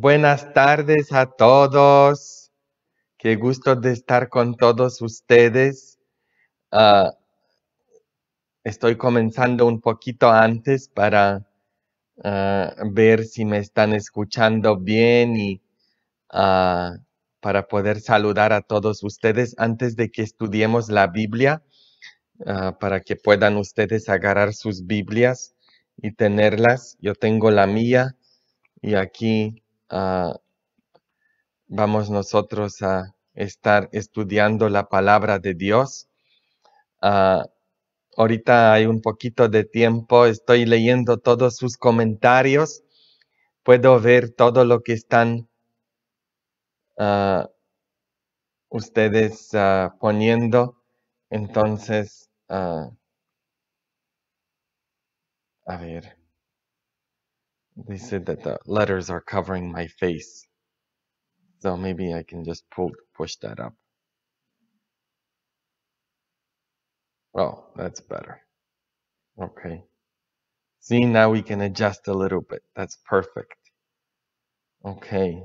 Buenas tardes a todos. Qué gusto de estar con todos ustedes. Ah, estoy comenzando un poquito antes para ah, ver si me están escuchando bien y ah, para poder saludar a todos ustedes antes de que estudiemos la Biblia, para que puedan ustedes agarrar sus Biblias y tenerlas. Yo tengo la mía y aquí Ah, vamos nosotros a estar estudiando la palabra de Dios. Ah, ahorita hay un poquito de tiempo, estoy leyendo todos sus comentarios, puedo ver todo lo que están ah, ustedes poniendo. Entonces, a ver. They said that the letters are covering my face. So maybe I can just pull, push that up. Oh, that's better. Okay. See, now we can adjust a little bit. That's perfect. Okay.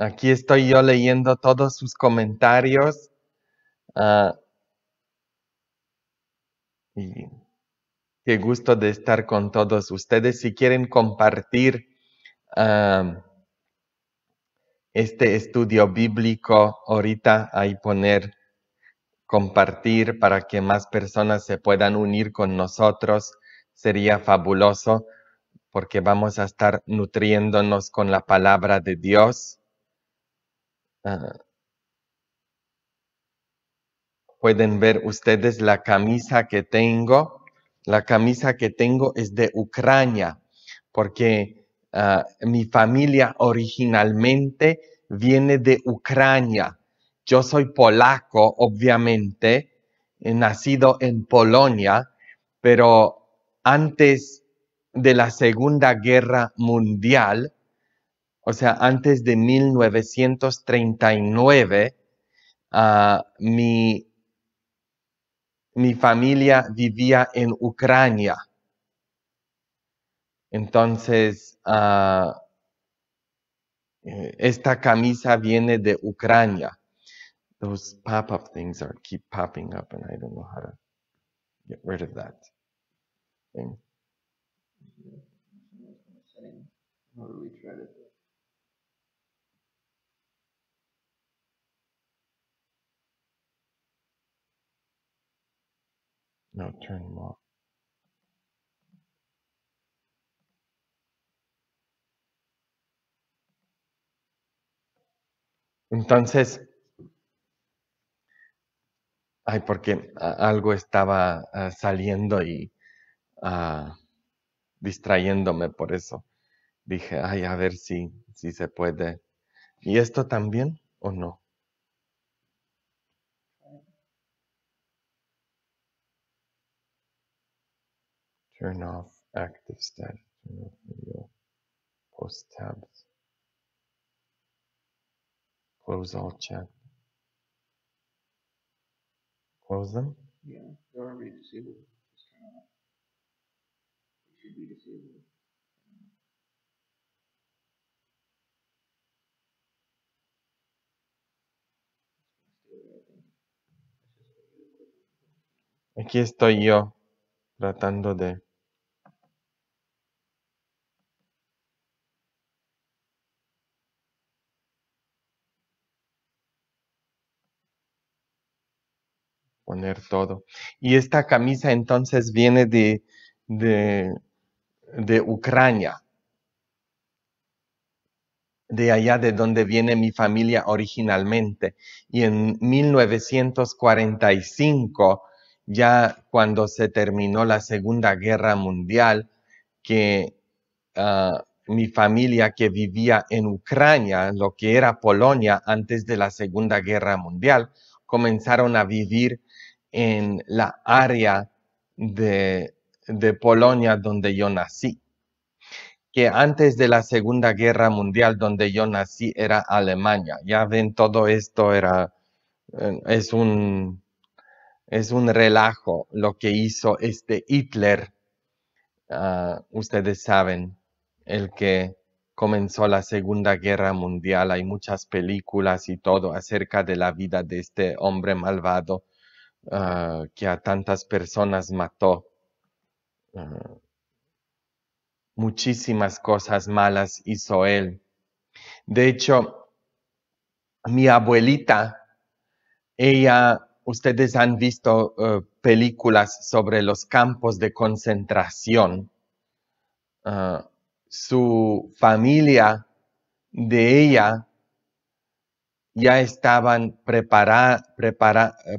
Aquí estoy yo leyendo todos sus comentarios. Uh, y Qué gusto de estar con todos ustedes. Si quieren compartir este estudio bíblico, ahorita ahí poner compartir para que más personas se puedan unir con nosotros, sería fabuloso porque vamos a estar nutriéndonos con la palabra de Dios. Ah, pueden ver ustedes la camisa que tengo la camisa que tengo es de Ucrania, porque ah, mi familia originalmente viene de Ucrania. Yo soy polaco, obviamente, nacido en Polonia, pero antes de la Segunda Guerra Mundial, o sea, antes de 1939, ah, mi mi familia vivía en Ucrania. Entonces, ah, eh, esta camisa viene de Ucrania. Those pop-up things are keep popping up, and I don't know how to get rid of that thing. No, turn Entonces, ay, porque algo estaba ah, saliendo y ah, distrayéndome por eso. Dije, ay, a ver si, si se puede. ¿Y esto también o no? Turn off active status, turn off video post tabs. Close all chat. Close them? Yeah, they're already disabled. Just turn off. It should be disabled. Aquí estoy yo tratando de poner todo. Y esta camisa entonces viene de, de, Ucrania, de allá de donde viene mi familia originalmente. Y en 1945, ya cuando se terminó la Segunda Guerra Mundial, que ah, mi familia que vivía en Ucrania, lo que era Polonia antes de la Segunda Guerra Mundial, comenzaron a vivir en la área de, de Polonia donde yo nací, que antes de la Segunda Guerra Mundial donde yo nací era Alemania. Ya ven, todo esto era, eh, es un, es un relajo lo que hizo este Hitler. Ah, ustedes saben, el que comenzó la Segunda Guerra Mundial. Hay muchas películas y todo acerca de la vida de este hombre malvado Ah, que a tantas personas mató, ah, muchísimas cosas malas hizo él. De hecho, mi abuelita, ella, ustedes han visto eh, películas sobre los campos de concentración. Ah, su familia de ella ya estaban eh,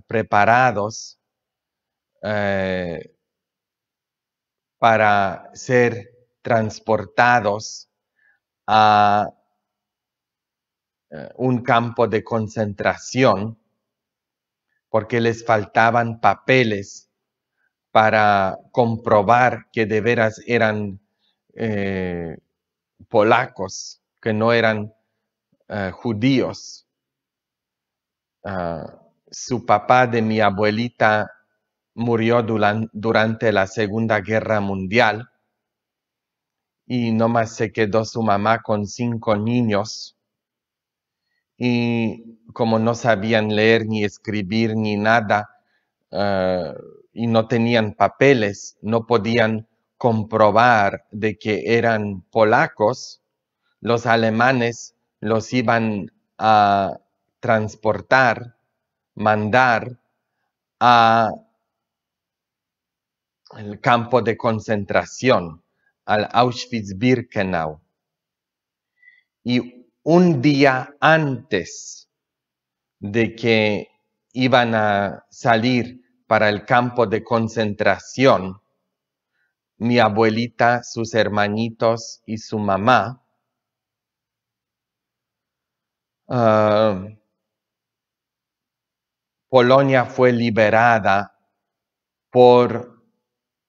preparados eh, para ser transportados a eh, un campo de concentración porque les faltaban papeles para comprobar que de veras eran polacos, que no eran judíos. Ah, su papá de mi abuelita murió durante la Segunda Guerra Mundial y nomás se quedó su mamá con cinco niños. Y como no sabían leer ni escribir ni nada ah, y no tenían papeles, no podían comprobar de que eran polacos, los alemanes los iban a transportar, mandar a el campo de concentración, al Auschwitz-Birkenau. Y un día antes de que iban a salir para el campo de concentración, mi abuelita, sus hermanitos y su mamá ah, Polonia fue liberada por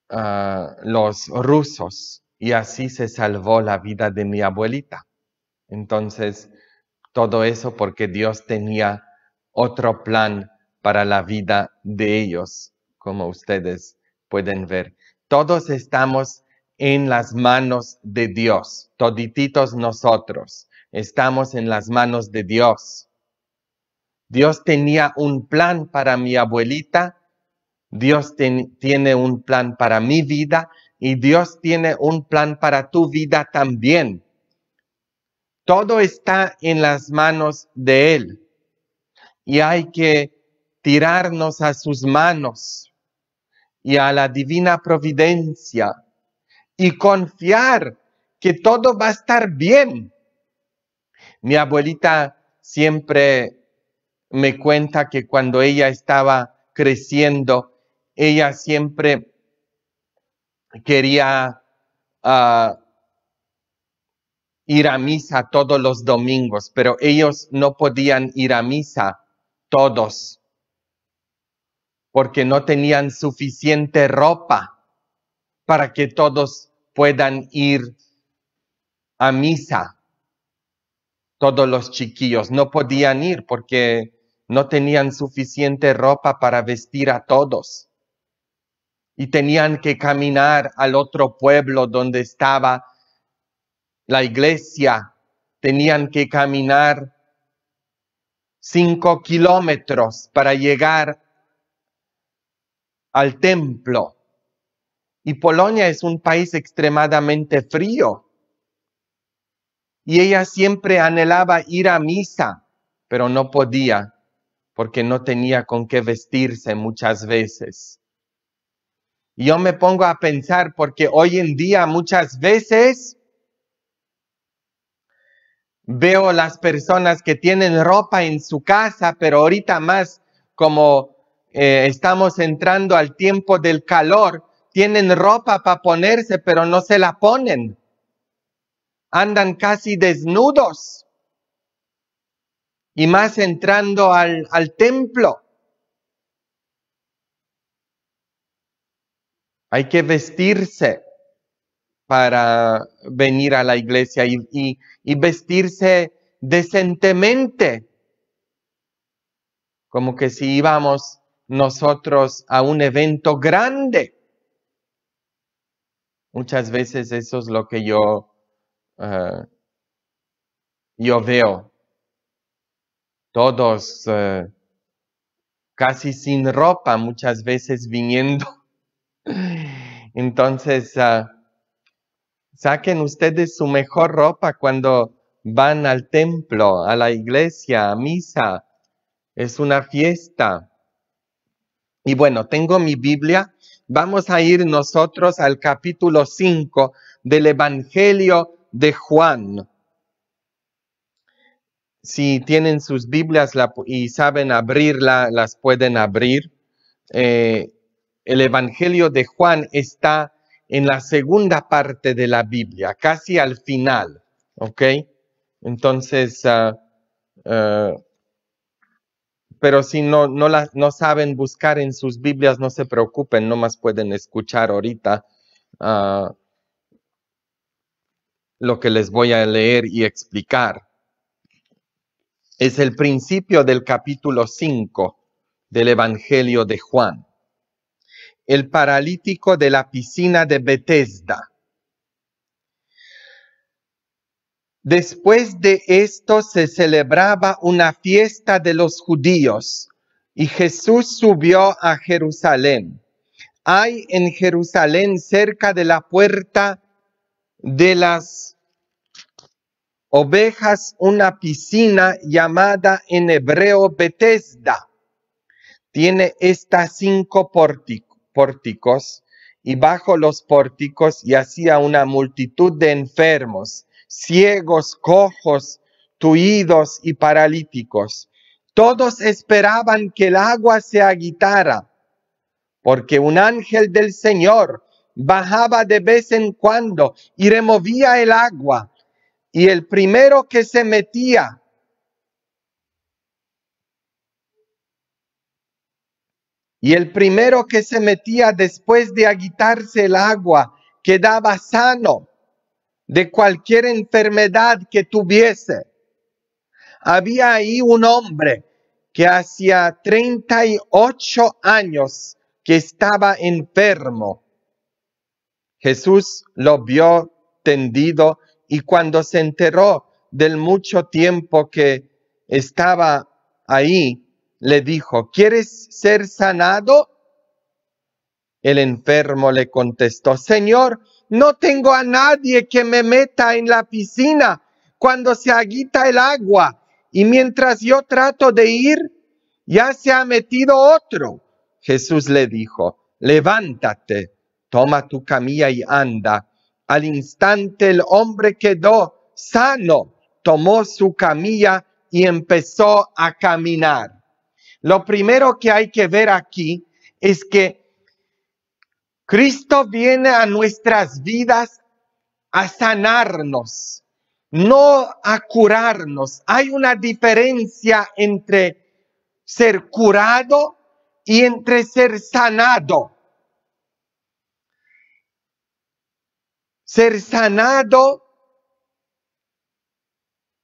ah, los rusos y así se salvó la vida de mi abuelita. Entonces, todo eso porque Dios tenía otro plan para la vida de ellos, como ustedes pueden ver. Todos estamos en las manos de Dios, todititos nosotros, estamos en las manos de Dios. Dios tenía un plan para mi abuelita, Dios tiene un plan para mi vida y Dios tiene un plan para tu vida también. Todo está en las manos de Él y hay que tirarnos a sus manos y a la divina providencia y confiar que todo va a estar bien. Mi abuelita siempre me cuenta que cuando ella estaba creciendo, ella siempre quería ah, ir a misa todos los domingos, pero ellos no podían ir a misa todos porque no tenían suficiente ropa para que todos puedan ir a misa. Todos los chiquillos no podían ir porque no tenían suficiente ropa para vestir a todos y tenían que caminar al otro pueblo donde estaba la iglesia. Tenían que caminar cinco kilómetros para llegar al templo. Y Polonia es un país extremadamente frío. Y ella siempre anhelaba ir a misa, pero no podía porque no tenía con qué vestirse muchas veces. Yo me pongo a pensar porque hoy en día muchas veces veo las personas que tienen ropa en su casa, pero ahorita más como eh, estamos entrando al tiempo del calor, tienen ropa para ponerse, pero no se la ponen. Andan casi desnudos y más entrando al, templo. Hay que vestirse para venir a la iglesia y, vestirse decentemente, como que si íbamos nosotros a un evento grande. Muchas veces eso es lo que yo, eh, yo veo todos eh, casi sin ropa, muchas veces viniendo. Entonces, ah, saquen ustedes su mejor ropa cuando van al templo, a la iglesia, a misa. Es una fiesta. Y bueno, tengo mi Biblia. Vamos a ir nosotros al capítulo 5 del Evangelio de Juan si tienen sus Biblias y saben abrirla, las pueden abrir. Eh, el Evangelio de Juan está en la segunda parte de la Biblia, casi al final, ¿ok? Entonces, ah, ah, pero si no, no, no, saben buscar en sus Biblias, no se preocupen, no más pueden escuchar ahorita ah, lo que les voy a leer y explicar es el principio del capítulo 5 del Evangelio de Juan. El paralítico de la piscina de Bethesda. Después de esto se celebraba una fiesta de los judíos y Jesús subió a Jerusalén. Hay en Jerusalén cerca de la puerta de las ovejas una piscina llamada en hebreo Bethesda. Tiene estas cinco pórticos y bajo los pórticos yacía una multitud de enfermos, ciegos, cojos, tuidos y paralíticos. Todos esperaban que el agua se agitara, porque un ángel del Señor bajaba de vez en cuando y removía el agua y el primero que se metía Y el primero que se metía después de agitarse el agua quedaba sano de cualquier enfermedad que tuviese. Había ahí un hombre que hacía 38 años que estaba enfermo. Jesús lo vio tendido y cuando se enteró del mucho tiempo que estaba ahí, le dijo, ¿quieres ser sanado? El enfermo le contestó, Señor, no tengo a nadie que me meta en la piscina cuando se agita el agua y mientras yo trato de ir, ya se ha metido otro. Jesús le dijo, levántate, toma tu camilla y anda. Al instante el hombre quedó sano, tomó su camilla y empezó a caminar. Lo primero que hay que ver aquí es que Cristo viene a nuestras vidas a sanarnos, no a curarnos. Hay una diferencia entre ser curado y entre ser sanado. ser sanado,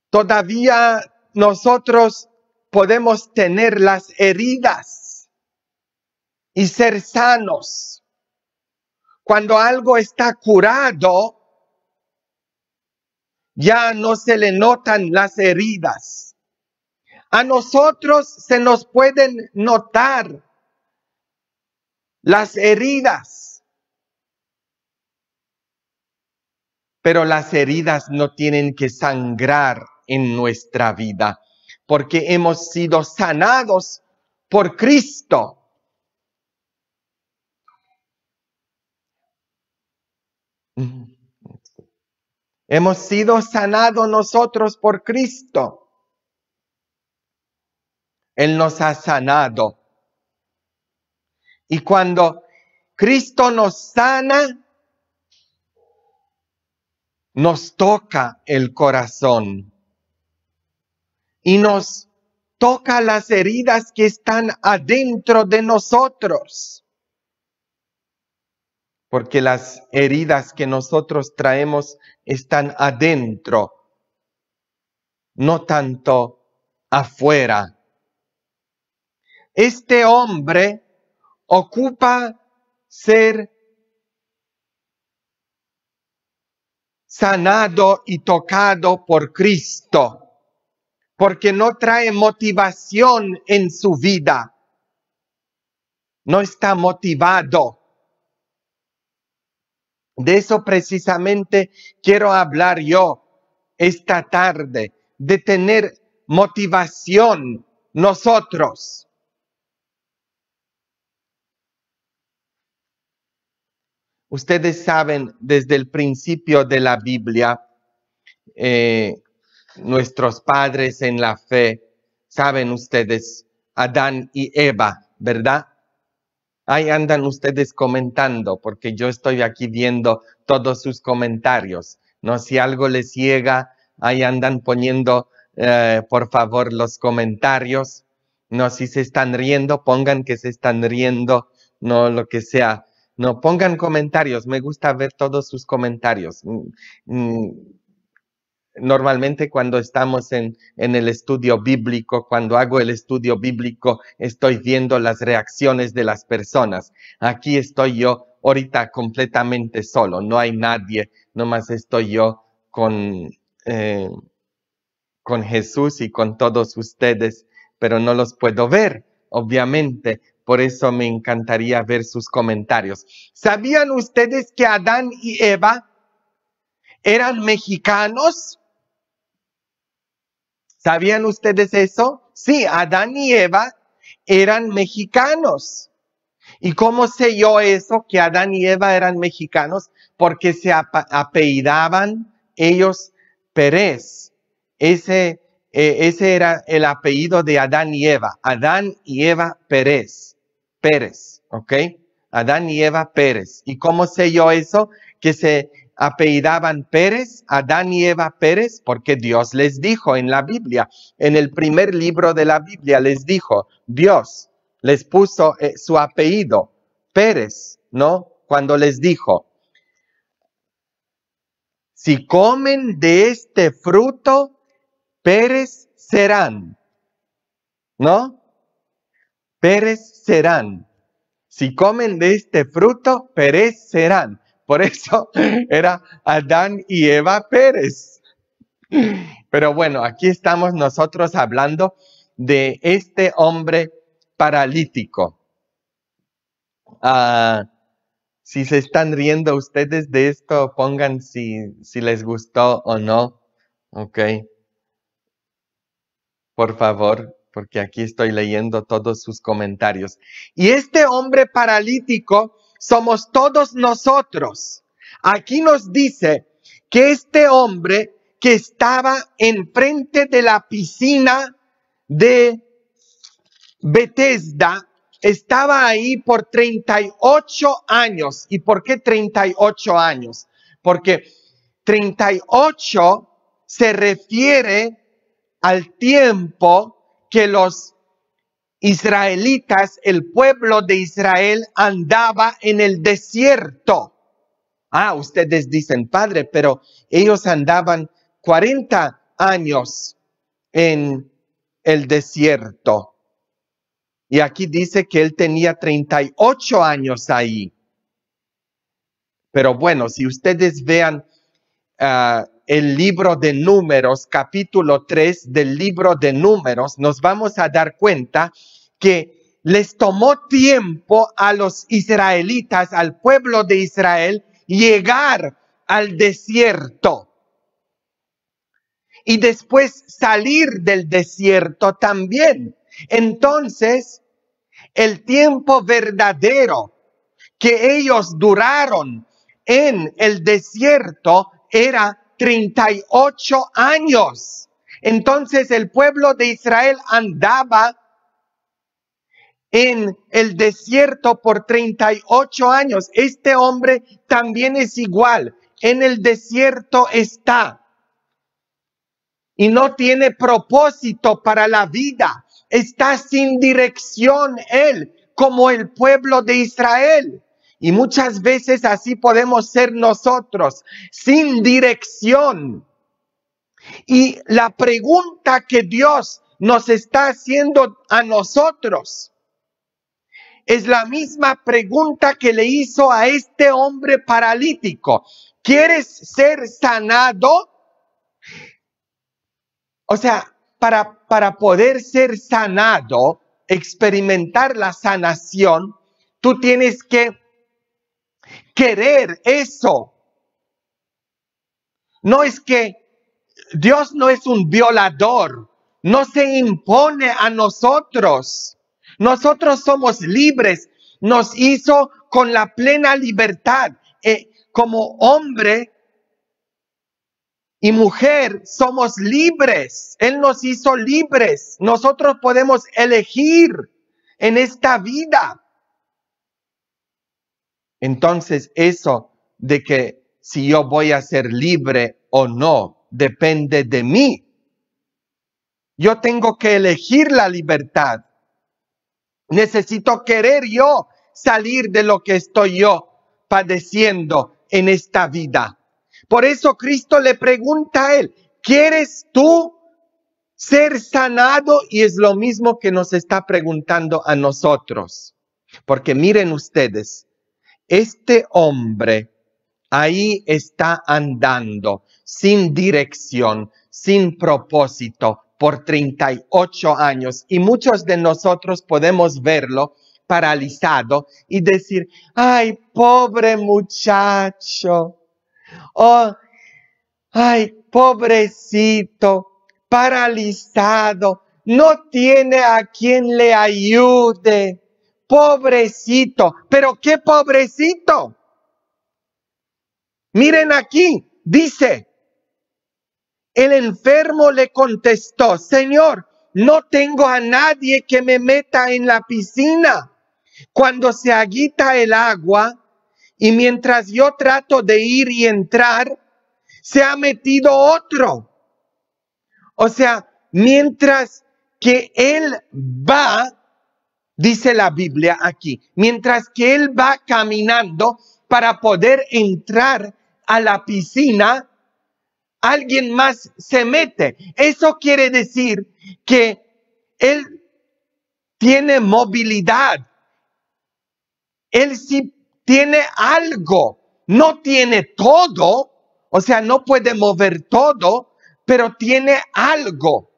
todavía nosotros podemos tener las heridas y ser sanos. Cuando algo está curado, ya no se le notan las heridas. A nosotros se nos pueden notar las heridas pero las heridas no tienen que sangrar en nuestra vida, porque hemos sido sanados por Cristo. Mm. Hemos sido sanados nosotros por Cristo. Él nos ha sanado. Y cuando Cristo nos sana, nos toca el corazón y nos toca las heridas que están adentro de nosotros. Porque las heridas que nosotros traemos están adentro, no tanto afuera. Este hombre ocupa ser sanado y tocado por Cristo, porque no trae motivación en su vida. No está motivado. De eso precisamente quiero hablar yo esta tarde, de tener motivación nosotros Ustedes saben desde el principio de la Biblia, eh, nuestros padres en la fe, saben ustedes, Adán y Eva, ¿verdad? Ahí andan ustedes comentando, porque yo estoy aquí viendo todos sus comentarios. No, si algo les llega, ahí andan poniendo, eh, por favor, los comentarios. No, si se están riendo, pongan que se están riendo, no lo que sea. No, pongan comentarios, me gusta ver todos sus comentarios. Mm, mm, normalmente cuando estamos en, el estudio bíblico, cuando hago el estudio bíblico, estoy viendo las reacciones de las personas. Aquí estoy yo ahorita completamente solo, no hay nadie, nomás estoy yo con, eh, con Jesús y con todos ustedes, pero no los puedo ver obviamente, por eso me encantaría ver sus comentarios. ¿Sabían ustedes que Adán y Eva eran mexicanos? ¿Sabían ustedes eso? Sí, Adán y Eva eran mexicanos. ¿Y cómo sé yo eso, que Adán y Eva eran mexicanos? Porque se apellidaban ellos Pérez. Ese, eh, ese era el apellido de Adán y Eva, Adán y Eva Pérez. Pérez, ¿ok? Adán y Eva Pérez. ¿Y cómo sé yo eso? Que se apellidaban Pérez, Adán y Eva Pérez, porque Dios les dijo en la Biblia, en el primer libro de la Biblia les dijo, Dios les puso eh, su apellido, Pérez, ¿no? Cuando les dijo, si comen de este fruto, Pérez serán, ¿no? serán. Si comen de este fruto, serán. Por eso era Adán y Eva Pérez. Pero bueno, aquí estamos nosotros hablando de este hombre paralítico. Ah, si se están riendo ustedes de esto, pongan si, si les gustó o no. Ok. Por favor porque aquí estoy leyendo todos sus comentarios. Y este hombre paralítico somos todos nosotros. Aquí nos dice que este hombre que estaba enfrente de la piscina de Bethesda estaba ahí por 38 años. ¿Y por qué 38 años? Porque 38 se refiere al tiempo que los israelitas, el pueblo de Israel andaba en el desierto. Ah, ustedes dicen, padre, pero ellos andaban 40 años en el desierto. Y aquí dice que él tenía 38 años ahí. Pero bueno, si ustedes vean ah, el libro de números, capítulo 3 del libro de números, nos vamos a dar cuenta que les tomó tiempo a los israelitas, al pueblo de Israel, llegar al desierto. Y después salir del desierto también. Entonces, el tiempo verdadero que ellos duraron en el desierto era 38 años. Entonces el pueblo de Israel andaba en el desierto por 38 años. Este hombre también es igual. En el desierto está. Y no tiene propósito para la vida. Está sin dirección él, como el pueblo de Israel. Y muchas veces así podemos ser nosotros, sin dirección. Y la pregunta que Dios nos está haciendo a nosotros es la misma pregunta que le hizo a este hombre paralítico. ¿Quieres ser sanado? O sea, para, para poder ser sanado, experimentar la sanación, tú tienes que querer eso. No es que Dios no es un violador, no se impone a nosotros. Nosotros somos libres, nos hizo con la plena libertad. Eh, como hombre y mujer somos libres, Él nos hizo libres, nosotros podemos elegir en esta vida. Entonces eso de que si yo voy a ser libre o no depende de mí. Yo tengo que elegir la libertad. Necesito querer yo salir de lo que estoy yo padeciendo en esta vida. Por eso Cristo le pregunta a él, ¿quieres tú ser sanado? Y es lo mismo que nos está preguntando a nosotros. Porque miren ustedes, este hombre ahí está andando sin dirección, sin propósito por 38 años y muchos de nosotros podemos verlo paralizado y decir, ay, pobre muchacho, oh, ay, pobrecito, paralizado, no tiene a quien le ayude pobrecito. Pero qué pobrecito. Miren aquí, dice, el enfermo le contestó, Señor, no tengo a nadie que me meta en la piscina. Cuando se agita el agua y mientras yo trato de ir y entrar, se ha metido otro. O sea, mientras que él va, dice la Biblia aquí, mientras que él va caminando para poder entrar a la piscina, alguien más se mete. Eso quiere decir que él tiene movilidad. Él sí tiene algo, no tiene todo, o sea, no puede mover todo, pero tiene algo.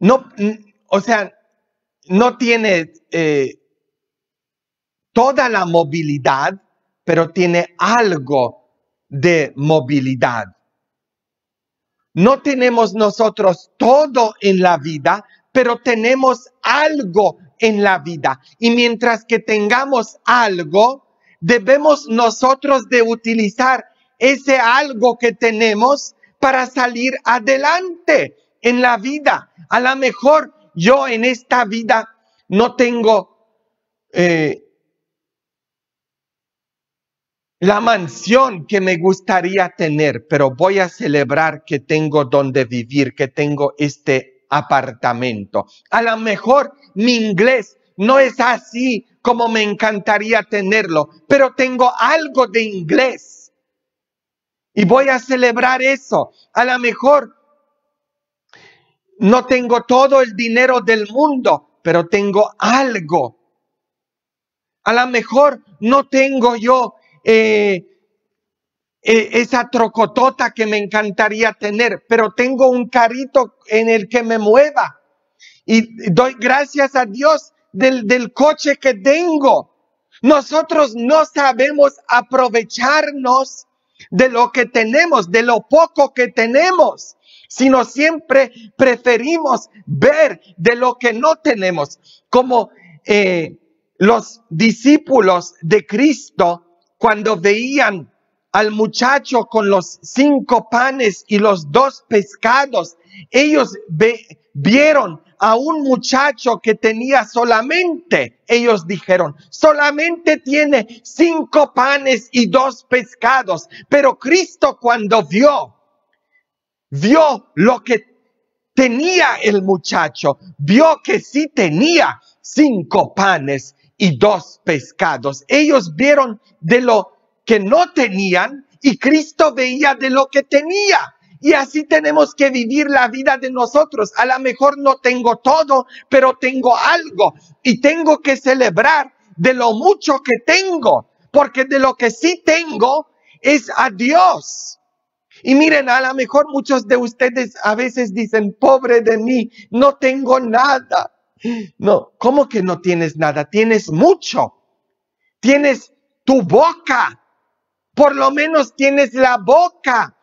No, o sea, no tiene eh, toda la movilidad, pero tiene algo de movilidad. No tenemos nosotros todo en la vida, pero tenemos algo en la vida. Y mientras que tengamos algo, debemos nosotros de utilizar ese algo que tenemos para salir adelante en la vida. A la mejor yo en esta vida no tengo eh, la mansión que me gustaría tener, pero voy a celebrar que tengo donde vivir, que tengo este apartamento. A lo mejor mi inglés no es así como me encantaría tenerlo, pero tengo algo de inglés. Y voy a celebrar eso. A lo mejor no tengo todo el dinero del mundo, pero tengo algo. A lo mejor no tengo yo eh, eh, esa trocotota que me encantaría tener, pero tengo un carrito en el que me mueva. Y doy gracias a Dios del, del coche que tengo. Nosotros no sabemos aprovecharnos de lo que tenemos, de lo poco que tenemos sino siempre preferimos ver de lo que no tenemos, como eh, los discípulos de Cristo cuando veían al muchacho con los cinco panes y los dos pescados, ellos vieron a un muchacho que tenía solamente, ellos dijeron, solamente tiene cinco panes y dos pescados, pero Cristo cuando vio vio lo que tenía el muchacho, vio que sí tenía cinco panes y dos pescados. Ellos vieron de lo que no tenían y Cristo veía de lo que tenía. Y así tenemos que vivir la vida de nosotros. A lo mejor no tengo todo, pero tengo algo y tengo que celebrar de lo mucho que tengo, porque de lo que sí tengo es a Dios. Y miren, a lo mejor muchos de ustedes a veces dicen, pobre de mí, no tengo nada. No, ¿cómo que no tienes nada? Tienes mucho. Tienes tu boca. Por lo menos tienes la boca.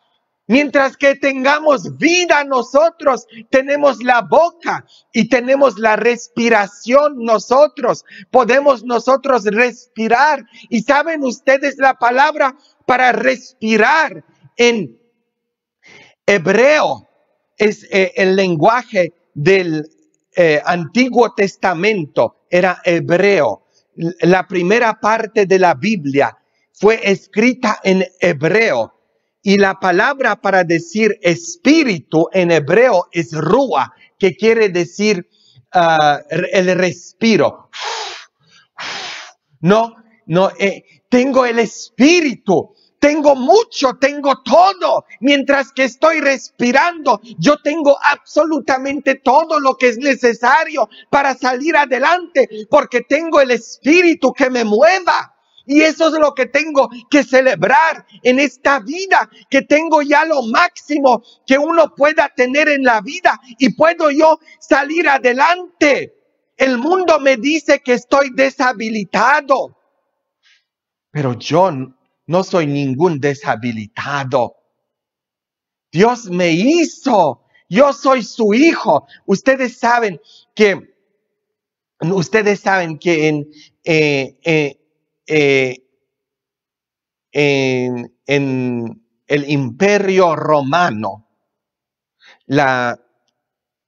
Mientras que tengamos vida nosotros, tenemos la boca y tenemos la respiración nosotros. Podemos nosotros respirar. Y saben ustedes la palabra para respirar en Hebreo es eh, el lenguaje del eh, Antiguo Testamento, era hebreo. La primera parte de la Biblia fue escrita en hebreo y la palabra para decir espíritu en hebreo es rúa, que quiere decir ah, el respiro. No, no, eh, tengo el espíritu tengo mucho, tengo todo. Mientras que estoy respirando, yo tengo absolutamente todo lo que es necesario para salir adelante, porque tengo el Espíritu que me mueva. Y eso es lo que tengo que celebrar en esta vida, que tengo ya lo máximo que uno pueda tener en la vida y puedo yo salir adelante. El mundo me dice que estoy deshabilitado, pero yo no soy ningún deshabilitado. Dios me hizo. Yo soy su hijo. Ustedes saben que, ustedes saben que en, eh, eh, eh, el imperio romano, la,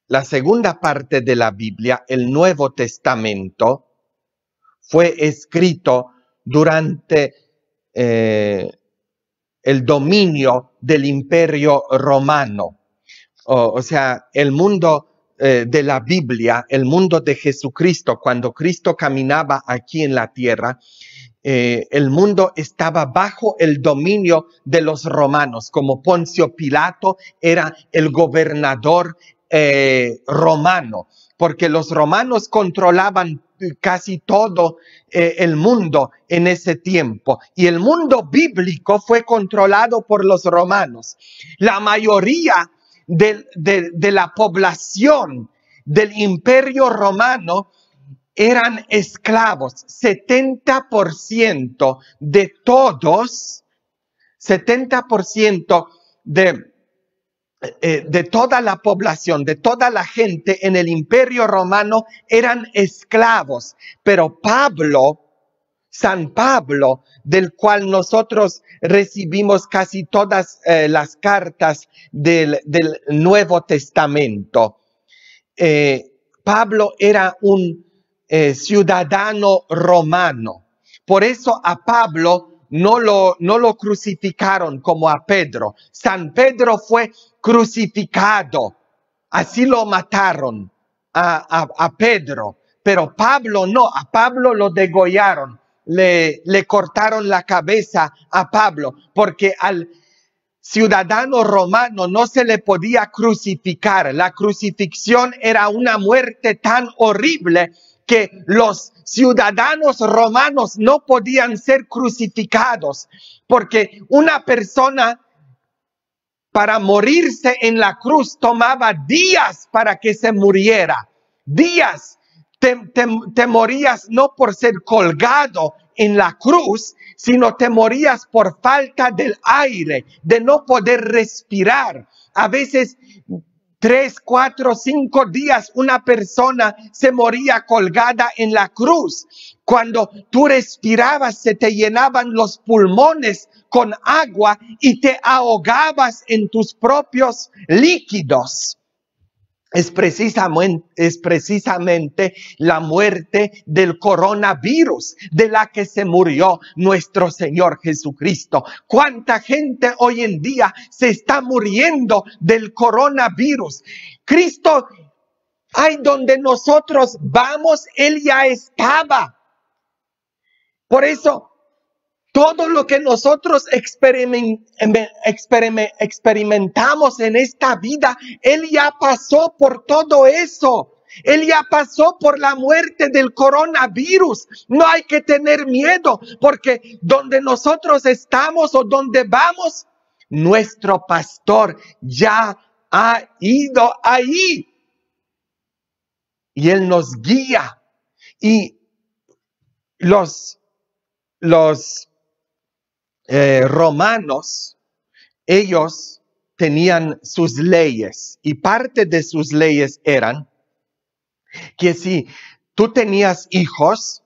la segunda parte de la Biblia, el Nuevo Testamento, fue escrito durante eh, el dominio del imperio romano. O, sea, el mundo eh, de la Biblia, el mundo de Jesucristo, cuando Cristo caminaba aquí en la tierra, eh, el mundo estaba bajo el dominio de los romanos, como Poncio Pilato era el gobernador romano, porque los romanos controlaban casi todo eh, el mundo en ese tiempo. Y el mundo bíblico fue controlado por los romanos. La mayoría de, de la población del imperio romano eran esclavos. 70% de todos, 70% de eh, de toda la población, de toda la gente en el imperio romano eran esclavos, pero Pablo, San Pablo, del cual nosotros recibimos casi todas eh, las cartas del, Nuevo Testamento. Eh, Pablo era un ciudadano romano. Por eso a Pablo no lo, no lo crucificaron como a Pedro. San Pedro fue crucificado. Así lo mataron a, a, Pedro. Pero Pablo no, a Pablo lo degollaron. Le, le cortaron la cabeza a Pablo porque al ciudadano romano no se le podía crucificar. La crucifixión era una muerte tan horrible que los ciudadanos romanos no podían ser crucificados, porque una persona para morirse en la cruz tomaba días para que se muriera, días. Te, morías no por ser colgado en la cruz, sino te morías por falta del aire, de no poder respirar. A veces Tres, cuatro, cinco días una persona se moría colgada en la cruz. Cuando tú respirabas se te llenaban los pulmones con agua y te ahogabas en tus propios líquidos es precisamente, es precisamente la muerte del coronavirus de la que se murió nuestro Señor Jesucristo. ¿Cuánta gente hoy en día se está muriendo del coronavirus? Cristo, ahí donde nosotros vamos, Él ya estaba. Por eso todo lo que nosotros experimentamos en esta vida, Él ya pasó por todo eso. Él ya pasó por la muerte del coronavirus. No hay que tener miedo porque donde nosotros estamos o donde vamos, nuestro pastor ya ha ido ahí. Y Él nos guía. Y los, los eh, romanos, ellos tenían sus leyes y parte de sus leyes eran que si tú tenías hijos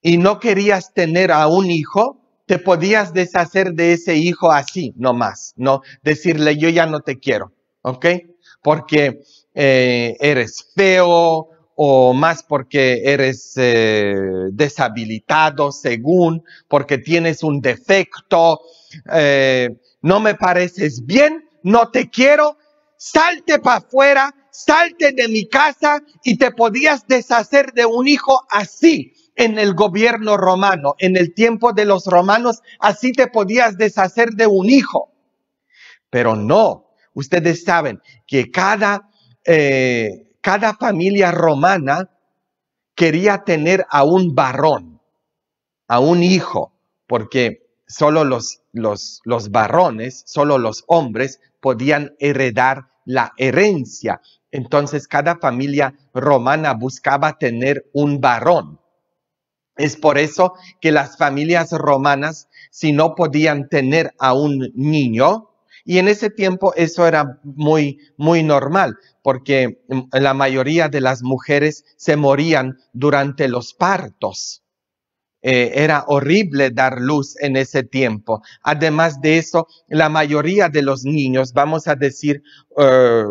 y no querías tener a un hijo, te podías deshacer de ese hijo así, nomás, ¿no? Decirle, yo ya no te quiero, ¿ok? Porque eh, eres feo, o más porque eres eh, deshabilitado según, porque tienes un defecto, eh, no me pareces bien, no te quiero, salte para afuera, salte de mi casa y te podías deshacer de un hijo así en el gobierno romano, en el tiempo de los romanos, así te podías deshacer de un hijo. Pero no, ustedes saben que cada... Eh, cada familia romana quería tener a un varón, a un hijo, porque solo los, los, varones, solo los hombres podían heredar la herencia. Entonces cada familia romana buscaba tener un varón. Es por eso que las familias romanas, si no podían tener a un niño, y en ese tiempo eso era muy, muy normal porque la mayoría de las mujeres se morían durante los partos. Eh, era horrible dar luz en ese tiempo. Además de eso, la mayoría de los niños, vamos a decir, eh,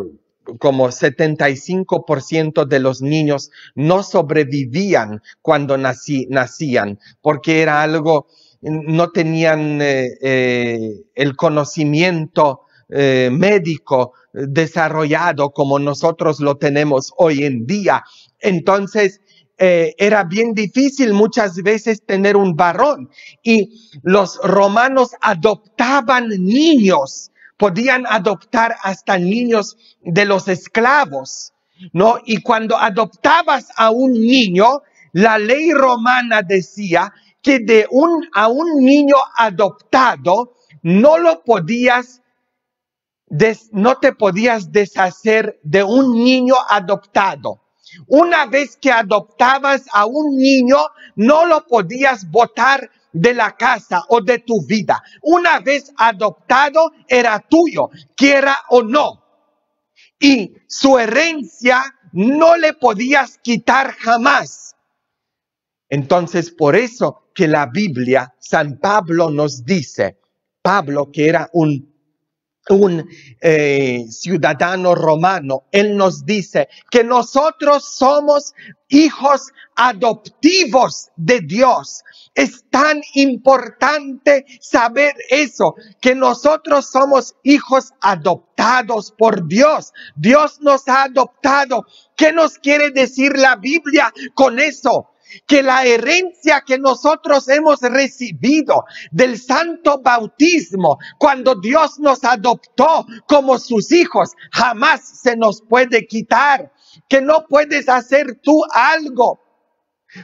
como 75% de los niños no sobrevivían cuando nacían, porque era algo, no tenían eh, el conocimiento eh, médico eh, desarrollado como nosotros lo tenemos hoy en día. Entonces, eh, era bien difícil muchas veces tener un varón y los romanos adoptaban niños, podían adoptar hasta niños de los esclavos, ¿no? Y cuando adoptabas a un niño, la ley romana decía que de un, a un niño adoptado no lo podías no te podías deshacer de un niño adoptado. Una vez que adoptabas a un niño, no lo podías botar de la casa o de tu vida. Una vez adoptado, era tuyo, quiera o no. Y su herencia no le podías quitar jamás. Entonces, por eso que la Biblia, San Pablo nos dice, Pablo, que era un un eh, ciudadano romano, él nos dice que nosotros somos hijos adoptivos de Dios. Es tan importante saber eso, que nosotros somos hijos adoptados por Dios. Dios nos ha adoptado. ¿Qué nos quiere decir la Biblia con eso? que la herencia que nosotros hemos recibido del santo bautismo, cuando Dios nos adoptó como sus hijos, jamás se nos puede quitar, que no puedes hacer tú algo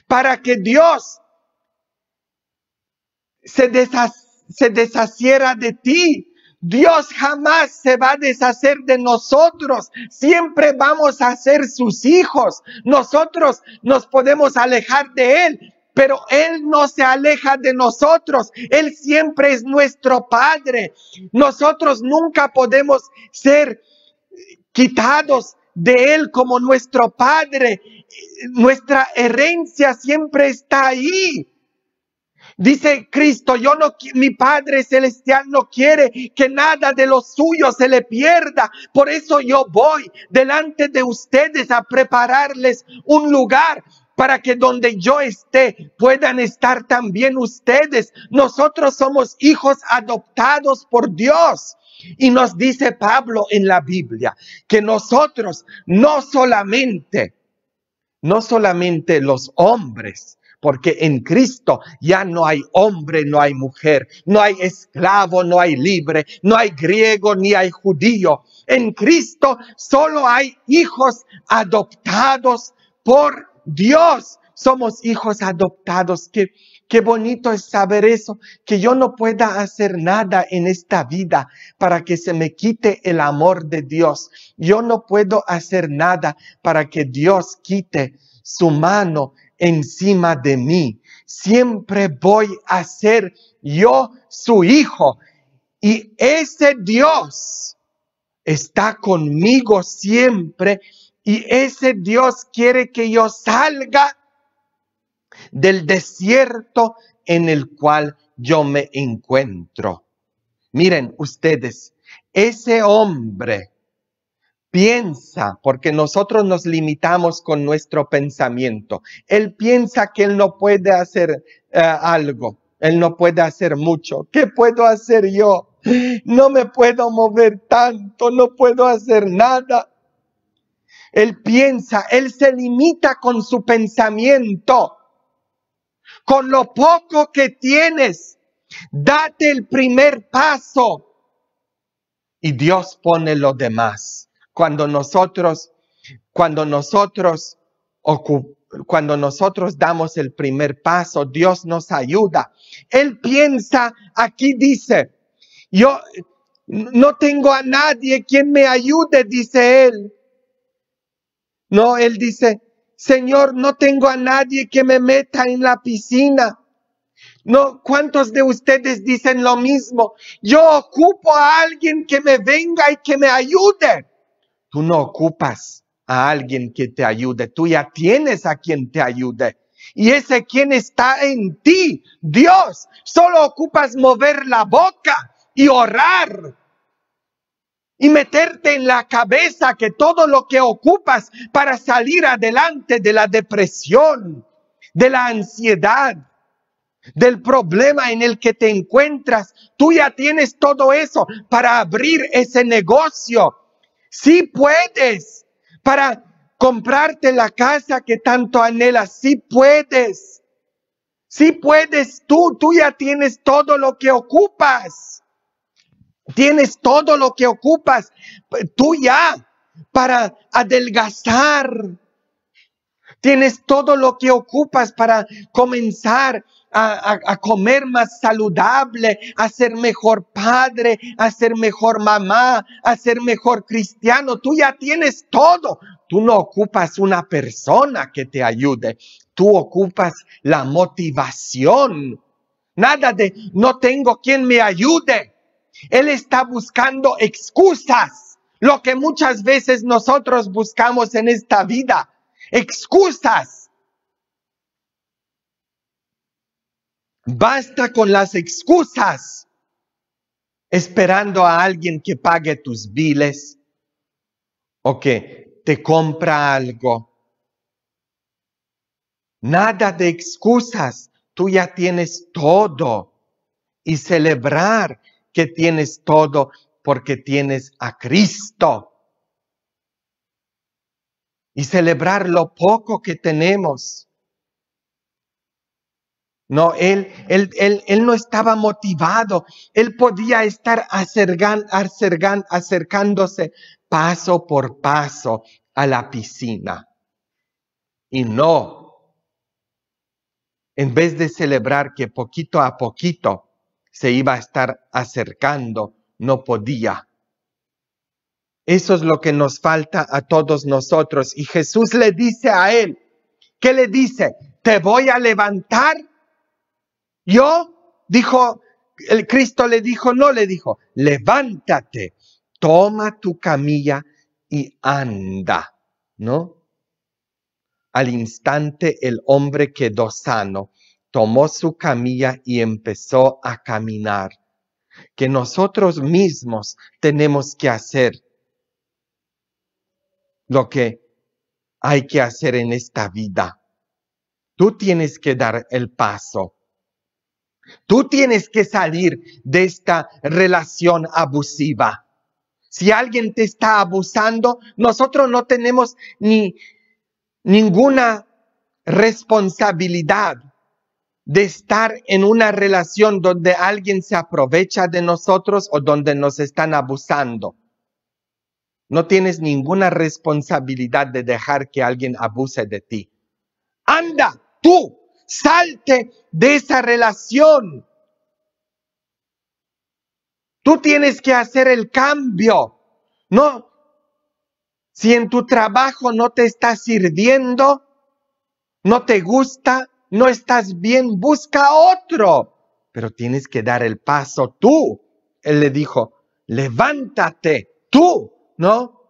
para que Dios se, desaciera deshaciera de ti, Dios jamás se va a deshacer de nosotros. Siempre vamos a ser sus hijos. Nosotros nos podemos alejar de Él, pero Él no se aleja de nosotros. Él siempre es nuestro Padre. Nosotros nunca podemos ser quitados de Él como nuestro Padre. Nuestra herencia siempre está ahí. Dice Cristo, yo no, mi Padre Celestial no quiere que nada de lo suyo se le pierda. Por eso yo voy delante de ustedes a prepararles un lugar para que donde yo esté puedan estar también ustedes. Nosotros somos hijos adoptados por Dios. Y nos dice Pablo en la Biblia que nosotros no solamente, no solamente los hombres, porque en Cristo ya no hay hombre, no hay mujer, no hay esclavo, no hay libre, no hay griego, ni hay judío. En Cristo solo hay hijos adoptados por Dios. Somos hijos adoptados. Qué, qué bonito es saber eso, que yo no pueda hacer nada en esta vida para que se me quite el amor de Dios. Yo no puedo hacer nada para que Dios quite su mano encima de mí. Siempre voy a ser yo su hijo. Y ese Dios está conmigo siempre. Y ese Dios quiere que yo salga del desierto en el cual yo me encuentro. Miren ustedes, ese hombre piensa, porque nosotros nos limitamos con nuestro pensamiento. Él piensa que él no puede hacer eh, algo, él no puede hacer mucho. ¿Qué puedo hacer yo? No me puedo mover tanto, no puedo hacer nada. Él piensa, él se limita con su pensamiento, con lo poco que tienes. Date el primer paso y Dios pone lo demás cuando nosotros, cuando nosotros cuando nosotros damos el primer paso, Dios nos ayuda. Él piensa, aquí dice, yo no tengo a nadie quien me ayude, dice él. No, él dice, Señor, no tengo a nadie que me meta en la piscina. No, ¿cuántos de ustedes dicen lo mismo? Yo ocupo a alguien que me venga y que me ayude. Tú no ocupas a alguien que te ayude, tú ya tienes a quien te ayude. Y ese quien está en ti, Dios, solo ocupas mover la boca y orar y meterte en la cabeza que todo lo que ocupas para salir adelante de la depresión, de la ansiedad, del problema en el que te encuentras, tú ya tienes todo eso para abrir ese negocio si puedes para comprarte la casa que tanto anhelas. si puedes. si puedes tú. Tú ya tienes todo lo que ocupas. Tienes todo lo que ocupas. Tú ya para adelgazar. Tienes todo lo que ocupas para comenzar a, comer más saludable, a ser mejor padre, a ser mejor mamá, a ser mejor cristiano. Tú ya tienes todo. Tú no ocupas una persona que te ayude. Tú ocupas la motivación. Nada de no tengo quien me ayude. Él está buscando excusas. Lo que muchas veces nosotros buscamos en esta vida. Excusas Basta con las excusas esperando a alguien que pague tus biles o que te compra algo. Nada de excusas, tú ya tienes todo y celebrar que tienes todo porque tienes a Cristo. Y celebrar lo poco que tenemos no, él, él, él, él no estaba motivado. Él podía estar acercándose paso por paso a la piscina. Y no, en vez de celebrar que poquito a poquito se iba a estar acercando, no podía. Eso es lo que nos falta a todos nosotros. Y Jesús le dice a él, ¿qué le dice? Te voy a levantar yo, dijo, el Cristo le dijo, no le dijo, levántate, toma tu camilla y anda, ¿no? Al instante el hombre quedó sano, tomó su camilla y empezó a caminar, que nosotros mismos tenemos que hacer lo que hay que hacer en esta vida. Tú tienes que dar el paso. Tú tienes que salir de esta relación abusiva. Si alguien te está abusando, nosotros no tenemos ni ninguna responsabilidad de estar en una relación donde alguien se aprovecha de nosotros o donde nos están abusando. No tienes ninguna responsabilidad de dejar que alguien abuse de ti. Anda, tú, Salte de esa relación. Tú tienes que hacer el cambio. No. Si en tu trabajo no te estás sirviendo, no te gusta, no estás bien, busca otro. Pero tienes que dar el paso tú. Él le dijo, levántate tú, ¿no?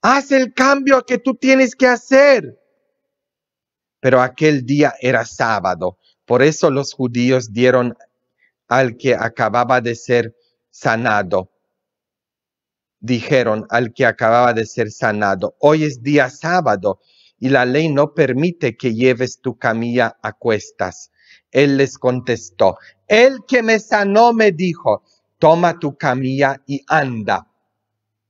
Haz el cambio que tú tienes que hacer pero aquel día era sábado. Por eso los judíos dieron al que acababa de ser sanado. Dijeron al que acababa de ser sanado, hoy es día sábado y la ley no permite que lleves tu camilla a cuestas. Él les contestó, el que me sanó me dijo, toma tu camilla y anda.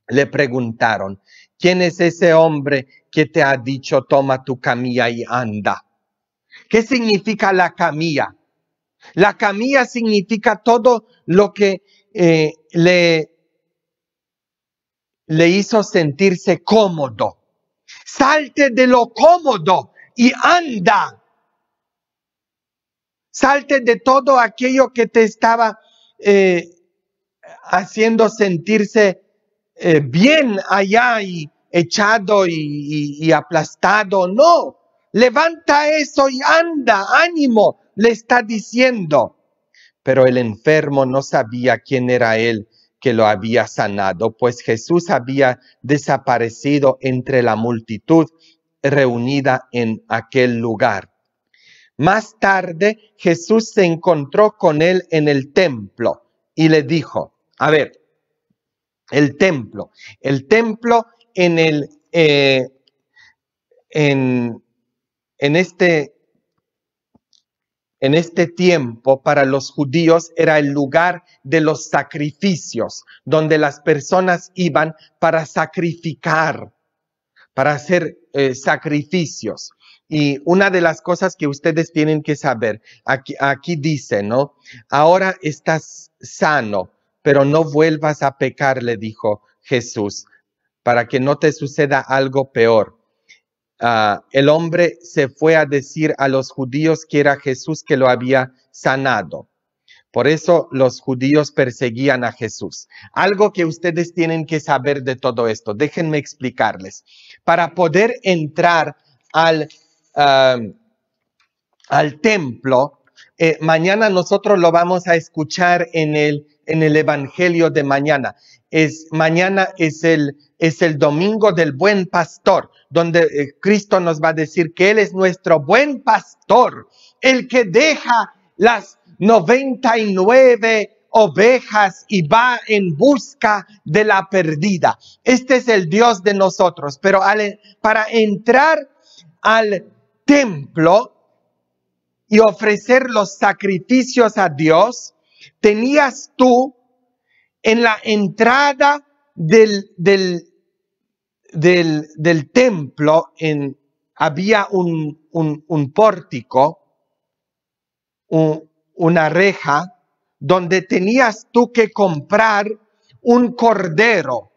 Le preguntaron, ¿Quién es ese hombre que te ha dicho, toma tu camilla y anda? ¿Qué significa la camilla? La camilla significa todo lo que eh, le, le hizo sentirse cómodo. Salte de lo cómodo y anda. Salte de todo aquello que te estaba eh, haciendo sentirse eh, bien allá y, echado y, aplastado. No, levanta eso y anda, ánimo, le está diciendo. Pero el enfermo no sabía quién era él que lo había sanado, pues Jesús había desaparecido entre la multitud reunida en aquel lugar. Más tarde Jesús se encontró con él en el templo y le dijo, a ver, el templo, el templo en, el, eh, en, este, en este tiempo para los judíos era el lugar de los sacrificios, donde las personas iban para sacrificar, para hacer eh, sacrificios. Y una de las cosas que ustedes tienen que saber, aquí, aquí, dice, ¿no? Ahora estás sano, pero no vuelvas a pecar, le dijo Jesús para que no te suceda algo peor. Ah, el hombre se fue a decir a los judíos que era Jesús que lo había sanado. Por eso los judíos perseguían a Jesús. Algo que ustedes tienen que saber de todo esto, déjenme explicarles. Para poder entrar al, ah, al templo, eh, mañana nosotros lo vamos a escuchar en el, en el Evangelio de mañana. Es, mañana es el, es el domingo del buen pastor, donde eh, Cristo nos va a decir que Él es nuestro buen pastor, el que deja las 99 ovejas y va en busca de la perdida. Este es el Dios de nosotros, pero para entrar al templo y ofrecer los sacrificios a Dios, tenías tú en la entrada del, del, del, templo, en, había un, pórtico, una reja, donde tenías tú que comprar un cordero.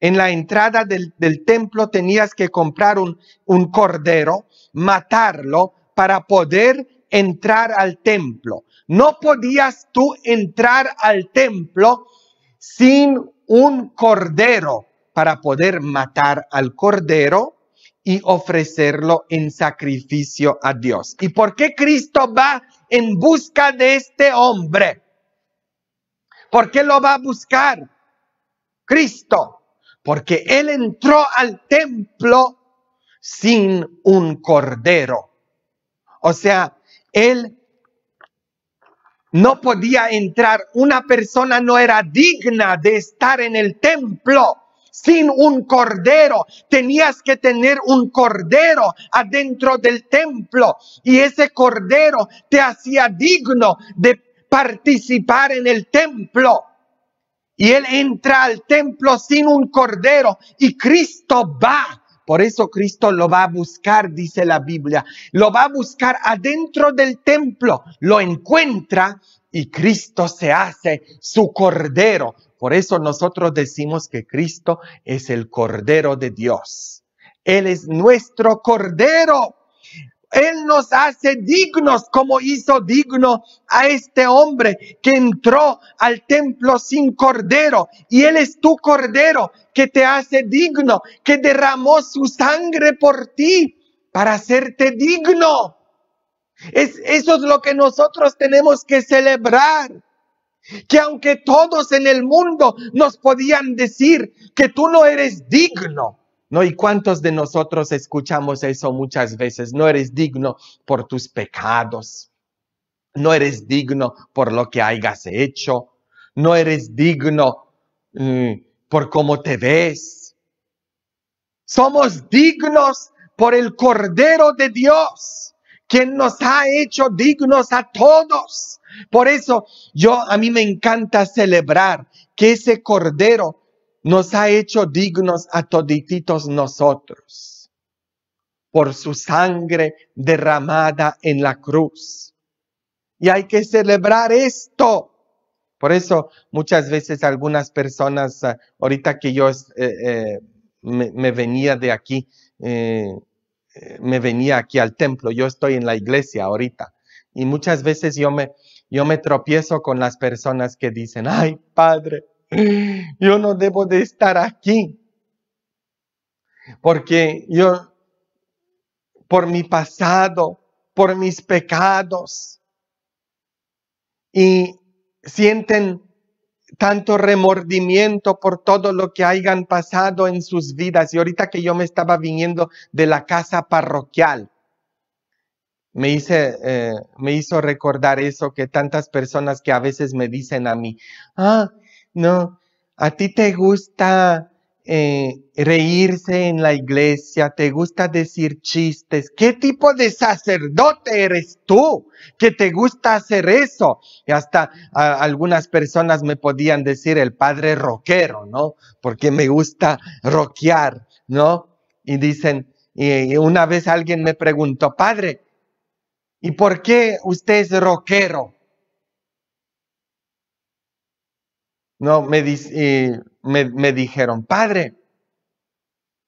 En la entrada del, templo tenías que comprar un, un cordero, matarlo, para poder entrar al templo. No podías tú entrar al templo sin un cordero para poder matar al cordero y ofrecerlo en sacrificio a Dios. ¿Y por qué Cristo va en busca de este hombre? ¿Por qué lo va a buscar? Cristo, porque Él entró al templo sin un cordero o sea, él no podía entrar. Una persona no era digna de estar en el templo sin un cordero. Tenías que tener un cordero adentro del templo y ese cordero te hacía digno de participar en el templo. Y él entra al templo sin un cordero y Cristo va por eso Cristo lo va a buscar, dice la Biblia. Lo va a buscar adentro del templo. Lo encuentra y Cristo se hace su cordero. Por eso nosotros decimos que Cristo es el cordero de Dios. Él es nuestro cordero. Él nos hace dignos como hizo digno a este hombre que entró al templo sin cordero. Y Él es tu cordero que te hace digno, que derramó su sangre por ti para hacerte digno. Es, eso es lo que nosotros tenemos que celebrar. Que aunque todos en el mundo nos podían decir que tú no eres digno, ¿No? ¿Y cuántos de nosotros escuchamos eso muchas veces? No eres digno por tus pecados. No eres digno por lo que hayas hecho. No eres digno mm, por cómo te ves. Somos dignos por el Cordero de Dios, quien nos ha hecho dignos a todos. Por eso yo a mí me encanta celebrar que ese Cordero nos ha hecho dignos a todititos nosotros por su sangre derramada en la cruz. Y hay que celebrar esto. Por eso muchas veces algunas personas, eh, ahorita que yo eh, eh, me, venía de aquí, me venía aquí al templo, yo estoy en la iglesia ahorita. Y muchas veces yo me, yo me tropiezo con las personas que dicen, ay, padre, yo no debo de estar aquí. Porque yo, por mi pasado, por mis pecados, y sienten tanto remordimiento por todo lo que hayan pasado en sus vidas. Y ahorita que yo me estaba viniendo de la casa parroquial, me, hice, eh, me hizo recordar eso que tantas personas que a veces me dicen a mí, ah, no, a ti te gusta eh, reírse en la iglesia, te gusta decir chistes. ¿Qué tipo de sacerdote eres tú que te gusta hacer eso? Y hasta algunas personas me podían decir el padre roquero, ¿no? Porque me gusta rockear, ¿no? Y dicen, y una vez alguien me preguntó, padre, ¿y por qué usted es rockero? No, eh, me, me, dijeron, padre,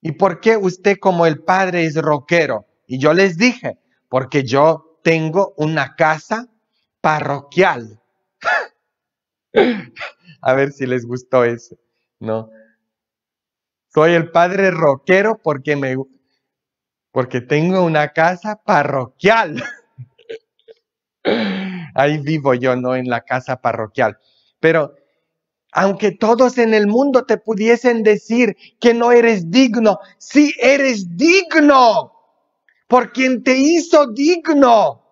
¿y por qué usted como el padre es roquero? Y yo les dije, porque yo tengo una casa parroquial. A ver si les gustó eso, ¿no? Soy el padre roquero porque me porque tengo una casa parroquial. Ahí vivo yo, no en la casa parroquial. Pero aunque todos en el mundo te pudiesen decir que no eres digno, sí eres digno por quien te hizo digno.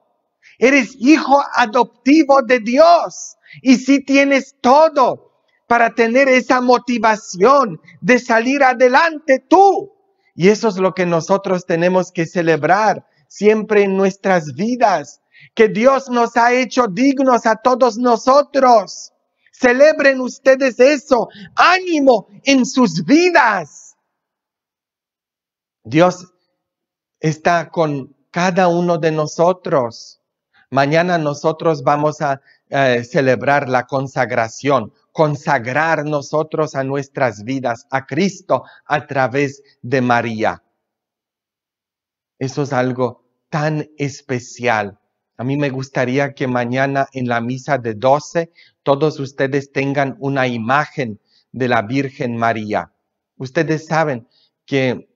Eres hijo adoptivo de Dios y si sí tienes todo para tener esa motivación de salir adelante tú. Y eso es lo que nosotros tenemos que celebrar siempre en nuestras vidas, que Dios nos ha hecho dignos a todos nosotros Celebren ustedes eso. Ánimo en sus vidas. Dios está con cada uno de nosotros. Mañana nosotros vamos a eh, celebrar la consagración, consagrar nosotros a nuestras vidas a Cristo a través de María. Eso es algo tan especial a mí me gustaría que mañana en la misa de 12 todos ustedes tengan una imagen de la Virgen María. Ustedes saben que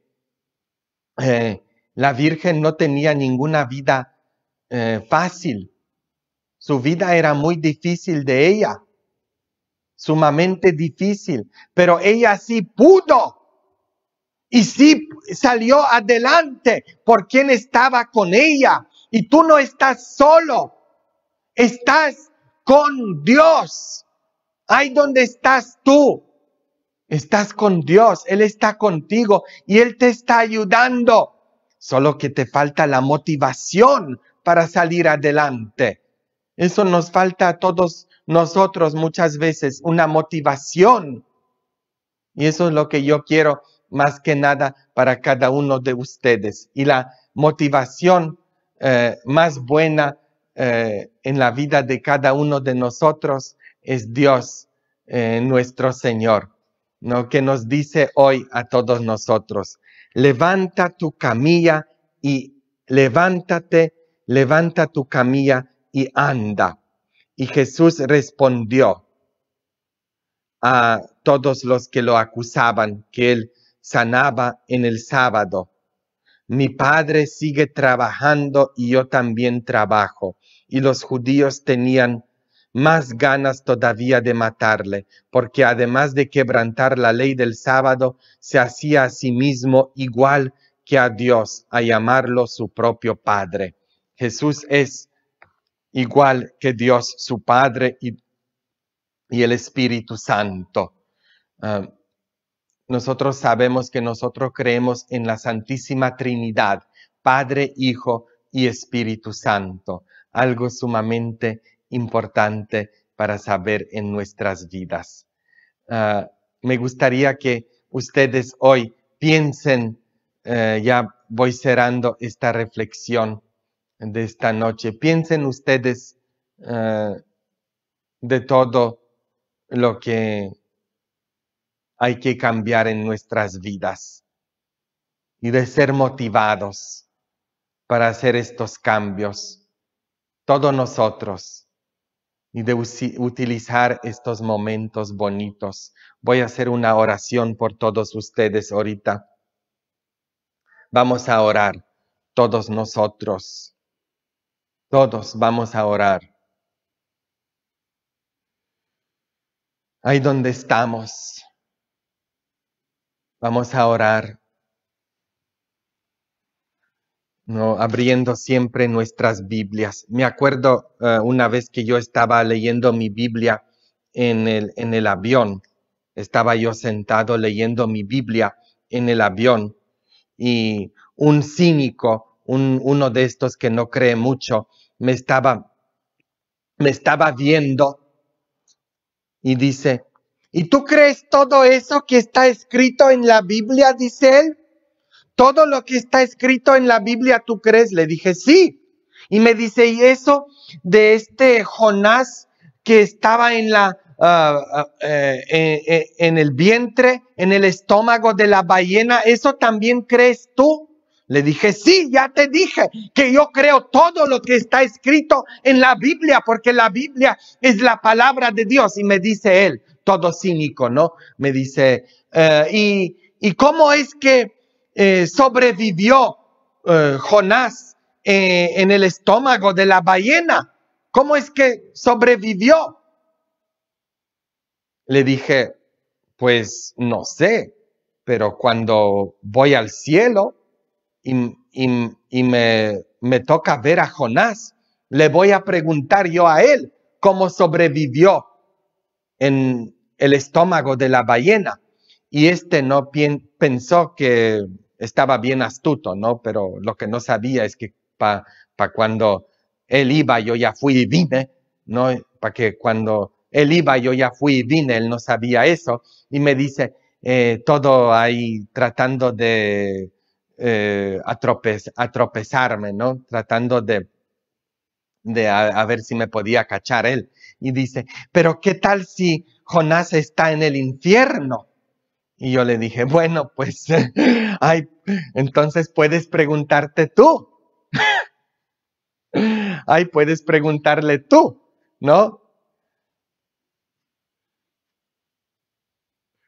eh, la Virgen no tenía ninguna vida eh, fácil. Su vida era muy difícil de ella, sumamente difícil, pero ella sí pudo y sí salió adelante por quien estaba con ella. Y tú no estás solo, estás con Dios. Ahí donde estás tú, estás con Dios, Él está contigo y Él te está ayudando. Solo que te falta la motivación para salir adelante. Eso nos falta a todos nosotros muchas veces, una motivación. Y eso es lo que yo quiero más que nada para cada uno de ustedes. Y la motivación eh, más buena eh, en la vida de cada uno de nosotros es Dios, eh, nuestro Señor, ¿no? que nos dice hoy a todos nosotros, levanta tu camilla y levántate, levanta tu camilla y anda. Y Jesús respondió a todos los que lo acusaban, que él sanaba en el sábado mi padre sigue trabajando y yo también trabajo. Y los judíos tenían más ganas todavía de matarle, porque además de quebrantar la ley del sábado, se hacía a sí mismo igual que a Dios, a llamarlo su propio Padre. Jesús es igual que Dios su Padre y, el Espíritu Santo. Ah, nosotros sabemos que nosotros creemos en la Santísima Trinidad, Padre, Hijo y Espíritu Santo, algo sumamente importante para saber en nuestras vidas. Ah, me gustaría que ustedes hoy piensen, eh, ya voy cerrando esta reflexión de esta noche, piensen ustedes eh, de todo lo que hay que cambiar en nuestras vidas y de ser motivados para hacer estos cambios, todos nosotros, y de utilizar estos momentos bonitos. Voy a hacer una oración por todos ustedes ahorita. Vamos a orar, todos nosotros. Todos vamos a orar. Ahí donde estamos, Vamos a orar, ¿no? abriendo siempre nuestras Biblias. Me acuerdo eh, una vez que yo estaba leyendo mi Biblia en el, en el avión. Estaba yo sentado leyendo mi Biblia en el avión y un cínico, un, uno de estos que no cree mucho, me estaba, me estaba viendo y dice, ¿Y tú crees todo eso que está escrito en la Biblia? Dice él. Todo lo que está escrito en la Biblia, ¿tú crees? Le dije, sí. Y me dice, ¿y eso de este Jonás que estaba en la ah, ah, eh, eh, eh, en el vientre, en el estómago de la ballena, ¿eso también crees tú? Le dije, sí, ya te dije que yo creo todo lo que está escrito en la Biblia, porque la Biblia es la palabra de Dios. Y me dice él, todo cínico, ¿no? Me dice, eh, ¿y, cómo es que eh, sobrevivió eh, Jonás en el estómago de la ballena? ¿Cómo es que sobrevivió? Le dije, pues no sé, pero cuando voy al cielo y, me, me toca ver a Jonás, le voy a preguntar yo a él cómo sobrevivió en, el estómago de la ballena. Y este no pensó que estaba bien astuto, ¿no? Pero lo que no sabía es que para pa cuando él iba, yo ya fui y vine, ¿no? Para que cuando él iba, yo ya fui y vine, él no sabía eso. Y me dice, eh, todo ahí tratando de eh, atropezarme, ¿no? Tratando de, de a ver si me podía cachar él. Y dice, pero ¿qué tal si Jonás está en el infierno. Y yo le dije, bueno, pues, ay, entonces puedes preguntarte tú. ay, puedes preguntarle tú, ¿no?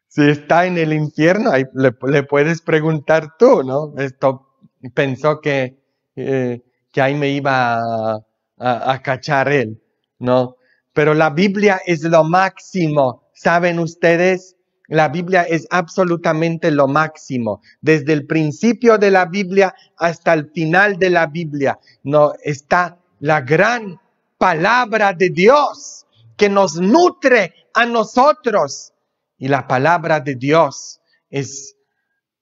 Si está en el infierno, ahí le, puedes preguntar tú, ¿no? Esto pensó que, eh, que ahí me iba a cachar él, ¿no? pero la Biblia es lo máximo. ¿Saben ustedes? La Biblia es absolutamente lo máximo. Desde el principio de la Biblia hasta el final de la Biblia, no está la gran palabra de Dios que nos nutre a nosotros. Y la palabra de Dios es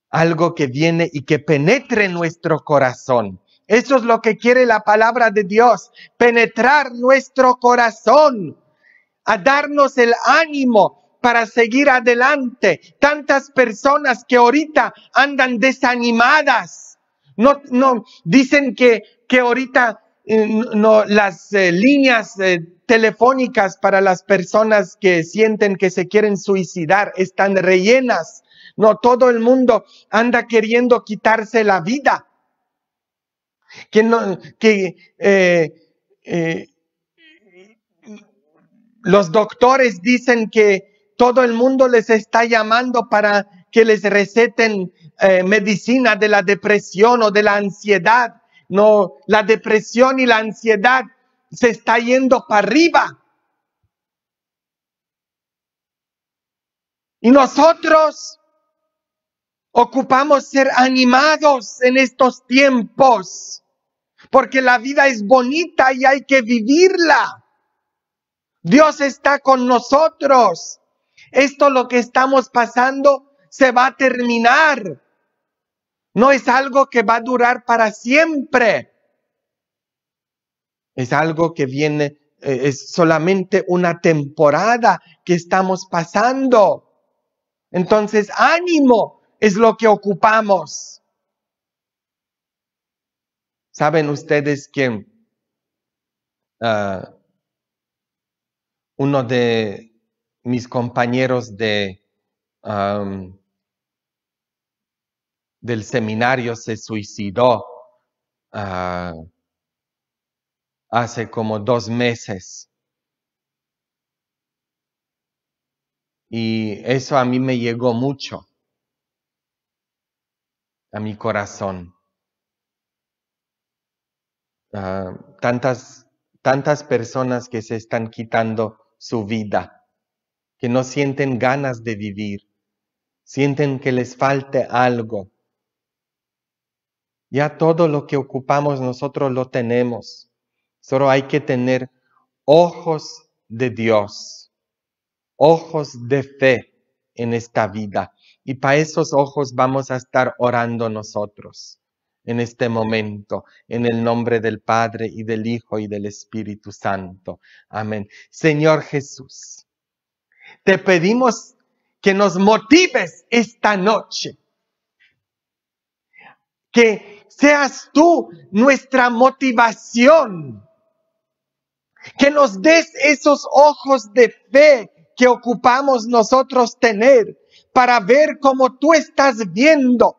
algo que viene y que penetre en nuestro corazón. Eso es lo que quiere la palabra de Dios, penetrar nuestro corazón, a darnos el ánimo para seguir adelante. Tantas personas que ahorita andan desanimadas, no, no, dicen que, que ahorita eh, no, las eh, líneas eh, telefónicas para las personas que sienten que se quieren suicidar están rellenas. No todo el mundo anda queriendo quitarse la vida. Que, no, que eh, eh, los doctores dicen que todo el mundo les está llamando para que les receten eh, medicina de la depresión o de la ansiedad. No, la depresión y la ansiedad se está yendo para arriba. Y nosotros Ocupamos ser animados en estos tiempos, porque la vida es bonita y hay que vivirla. Dios está con nosotros. Esto lo que estamos pasando se va a terminar. No es algo que va a durar para siempre. Es algo que viene, eh, es solamente una temporada que estamos pasando. Entonces, ánimo, es lo que ocupamos. ¿Saben ustedes que ah, uno de mis compañeros de, del seminario se suicidó ah, hace como dos meses? Y eso a mí me llegó mucho a mi corazón. Ah, tantas, tantas personas que se están quitando su vida, que no sienten ganas de vivir, sienten que les falte algo. Ya todo lo que ocupamos nosotros lo tenemos. Solo hay que tener ojos de Dios, ojos de fe en esta vida y para esos ojos vamos a estar orando nosotros en este momento, en el nombre del Padre y del Hijo y del Espíritu Santo. Amén. Señor Jesús, te pedimos que nos motives esta noche, que seas tú nuestra motivación, que nos des esos ojos de fe que ocupamos nosotros tener para ver cómo tú estás viendo,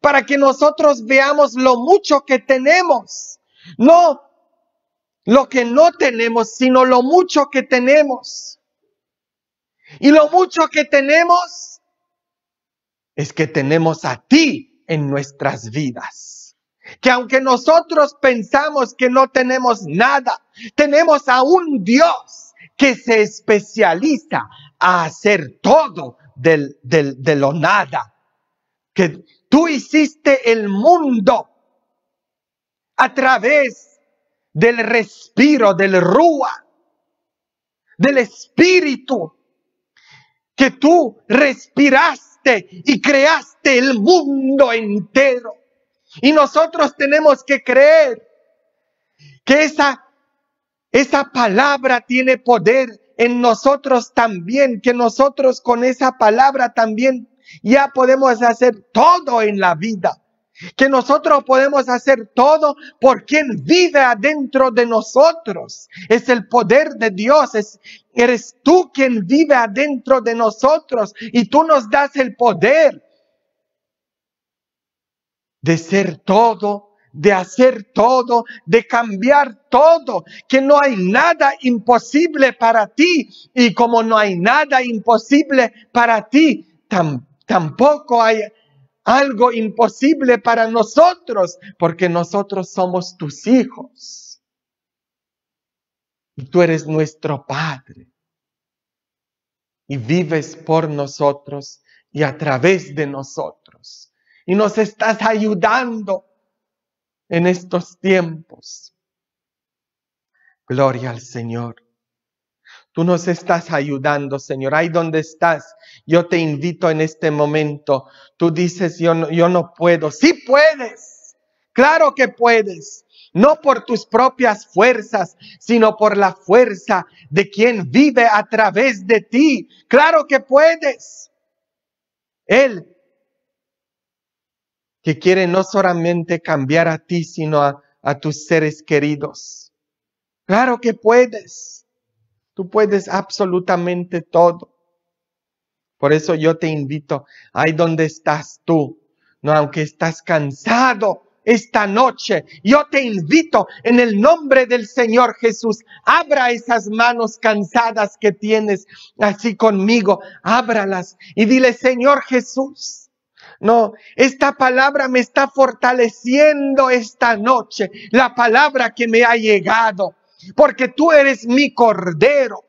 para que nosotros veamos lo mucho que tenemos, no lo que no tenemos, sino lo mucho que tenemos. Y lo mucho que tenemos es que tenemos a ti en nuestras vidas. Que aunque nosotros pensamos que no tenemos nada, tenemos a un Dios que se especializa a hacer todo del, del, de lo nada. Que tú hiciste el mundo a través del respiro, del rúa, del espíritu, que tú respiraste y creaste el mundo entero. Y nosotros tenemos que creer que esa, esa palabra tiene poder en nosotros también, que nosotros con esa palabra también ya podemos hacer todo en la vida. Que nosotros podemos hacer todo porque quien vive adentro de nosotros. Es el poder de Dios. eres tú quien vive adentro de nosotros y tú nos das el poder de ser todo de hacer todo, de cambiar todo, que no hay nada imposible para ti. Y como no hay nada imposible para ti, tampoco hay algo imposible para nosotros, porque nosotros somos tus hijos. Y tú eres nuestro Padre. Y vives por nosotros y a través de nosotros. Y nos estás ayudando en estos tiempos. Gloria al Señor. Tú nos estás ayudando, Señor. Ahí donde estás, yo te invito en este momento. Tú dices, yo no, yo no puedo. Sí puedes. Claro que puedes. No por tus propias fuerzas, sino por la fuerza de quien vive a través de ti. Claro que puedes. Él que quiere no solamente cambiar a ti, sino a, tus seres queridos. Claro que puedes. Tú puedes absolutamente todo. Por eso yo te invito, ahí donde estás tú, no aunque estás cansado esta noche, yo te invito en el nombre del Señor Jesús, abra esas manos cansadas que tienes así conmigo, ábralas y dile, Señor Jesús, no, esta palabra me está fortaleciendo esta noche, la palabra que me ha llegado, porque tú eres mi cordero.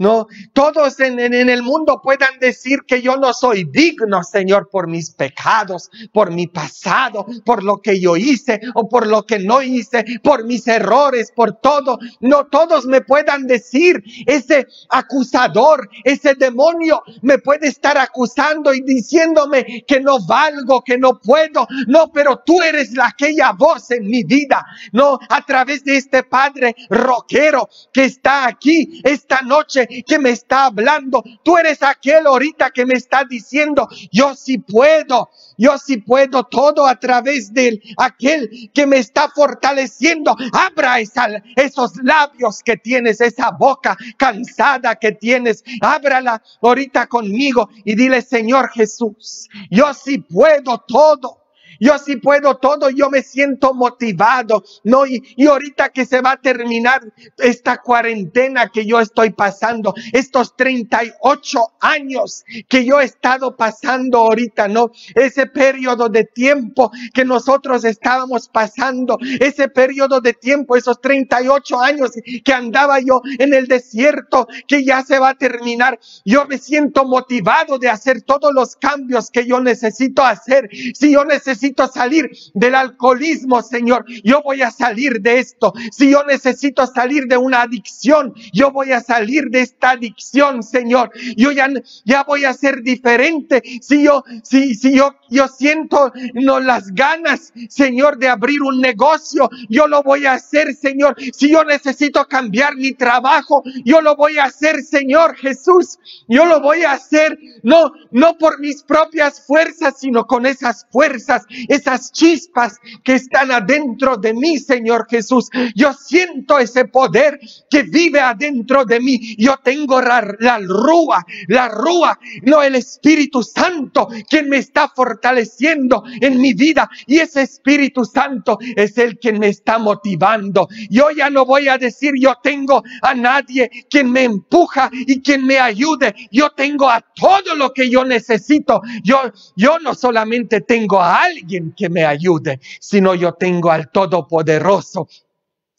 No, todos en, el mundo puedan decir que yo no soy digno, Señor, por mis pecados, por mi pasado, por lo que yo hice o por lo que no hice, por mis errores, por todo. No todos me puedan decir, ese acusador, ese demonio me puede estar acusando y diciéndome que no valgo, que no puedo. No, pero tú eres la, aquella voz en mi vida. No, a través de este Padre roquero que está aquí esta noche que me está hablando. Tú eres aquel ahorita que me está diciendo, yo sí puedo, yo sí puedo todo a través de aquel que me está fortaleciendo. Abra esos labios que tienes, esa boca cansada que tienes. Ábrala ahorita conmigo y dile, Señor Jesús, yo sí puedo todo yo sí puedo todo, yo me siento motivado, ¿no? Y, y ahorita que se va a terminar esta cuarentena que yo estoy pasando, estos 38 años que yo he estado pasando ahorita, ¿no? Ese periodo de tiempo que nosotros estábamos pasando, ese periodo de tiempo, esos 38 años que andaba yo en el desierto, que ya se va a terminar, yo me siento motivado de hacer todos los cambios que yo necesito hacer. Si yo necesito necesito salir del alcoholismo, Señor, yo voy a salir de esto. Si yo necesito salir de una adicción, yo voy a salir de esta adicción, Señor. Yo ya, ya voy a ser diferente. Si yo, si, si yo, yo siento no, las ganas, Señor, de abrir un negocio, yo lo voy a hacer, Señor. Si yo necesito cambiar mi trabajo, yo lo voy a hacer, Señor Jesús. Yo lo voy a hacer, no, no por mis propias fuerzas, sino con esas fuerzas esas chispas que están adentro de mí, Señor Jesús. Yo siento ese poder que vive adentro de mí. Yo tengo la, rúa, la rúa, no el Espíritu Santo, quien me está fortaleciendo en mi vida. Y ese Espíritu Santo es el quien me está motivando. Yo ya no voy a decir yo tengo a nadie quien me empuja y quien me ayude. Yo tengo a todo lo que yo necesito. Yo, yo no solamente tengo a alguien que me ayude, sino yo tengo al Todopoderoso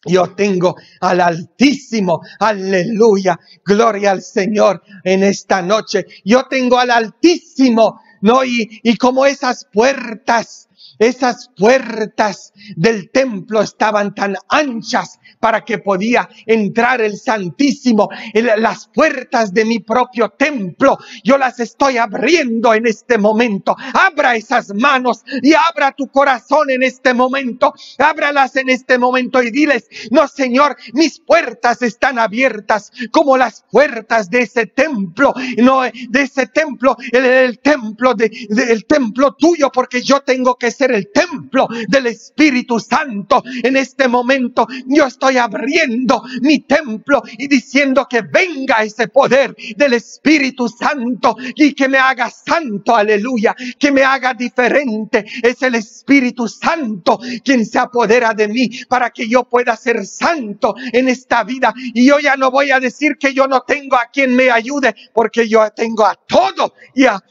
yo tengo al Altísimo, aleluya, gloria al Señor en esta noche. Yo tengo al Altísimo, ¿no? Y, y como esas puertas esas puertas del templo estaban tan anchas para que podía entrar el Santísimo. en Las puertas de mi propio templo, yo las estoy abriendo en este momento. Abra esas manos y abra tu corazón en este momento. Ábralas en este momento y diles, no Señor, mis puertas están abiertas como las puertas de ese templo, no de ese templo, el, templo de, del templo tuyo, porque yo tengo que ser el templo del Espíritu Santo. En este momento yo estoy abriendo mi templo y diciendo que venga ese poder del Espíritu Santo y que me haga santo, aleluya, que me haga diferente. Es el Espíritu Santo quien se apodera de mí para que yo pueda ser santo en esta vida. Y yo ya no voy a decir que yo no tengo a quien me ayude, porque yo tengo a todo y a,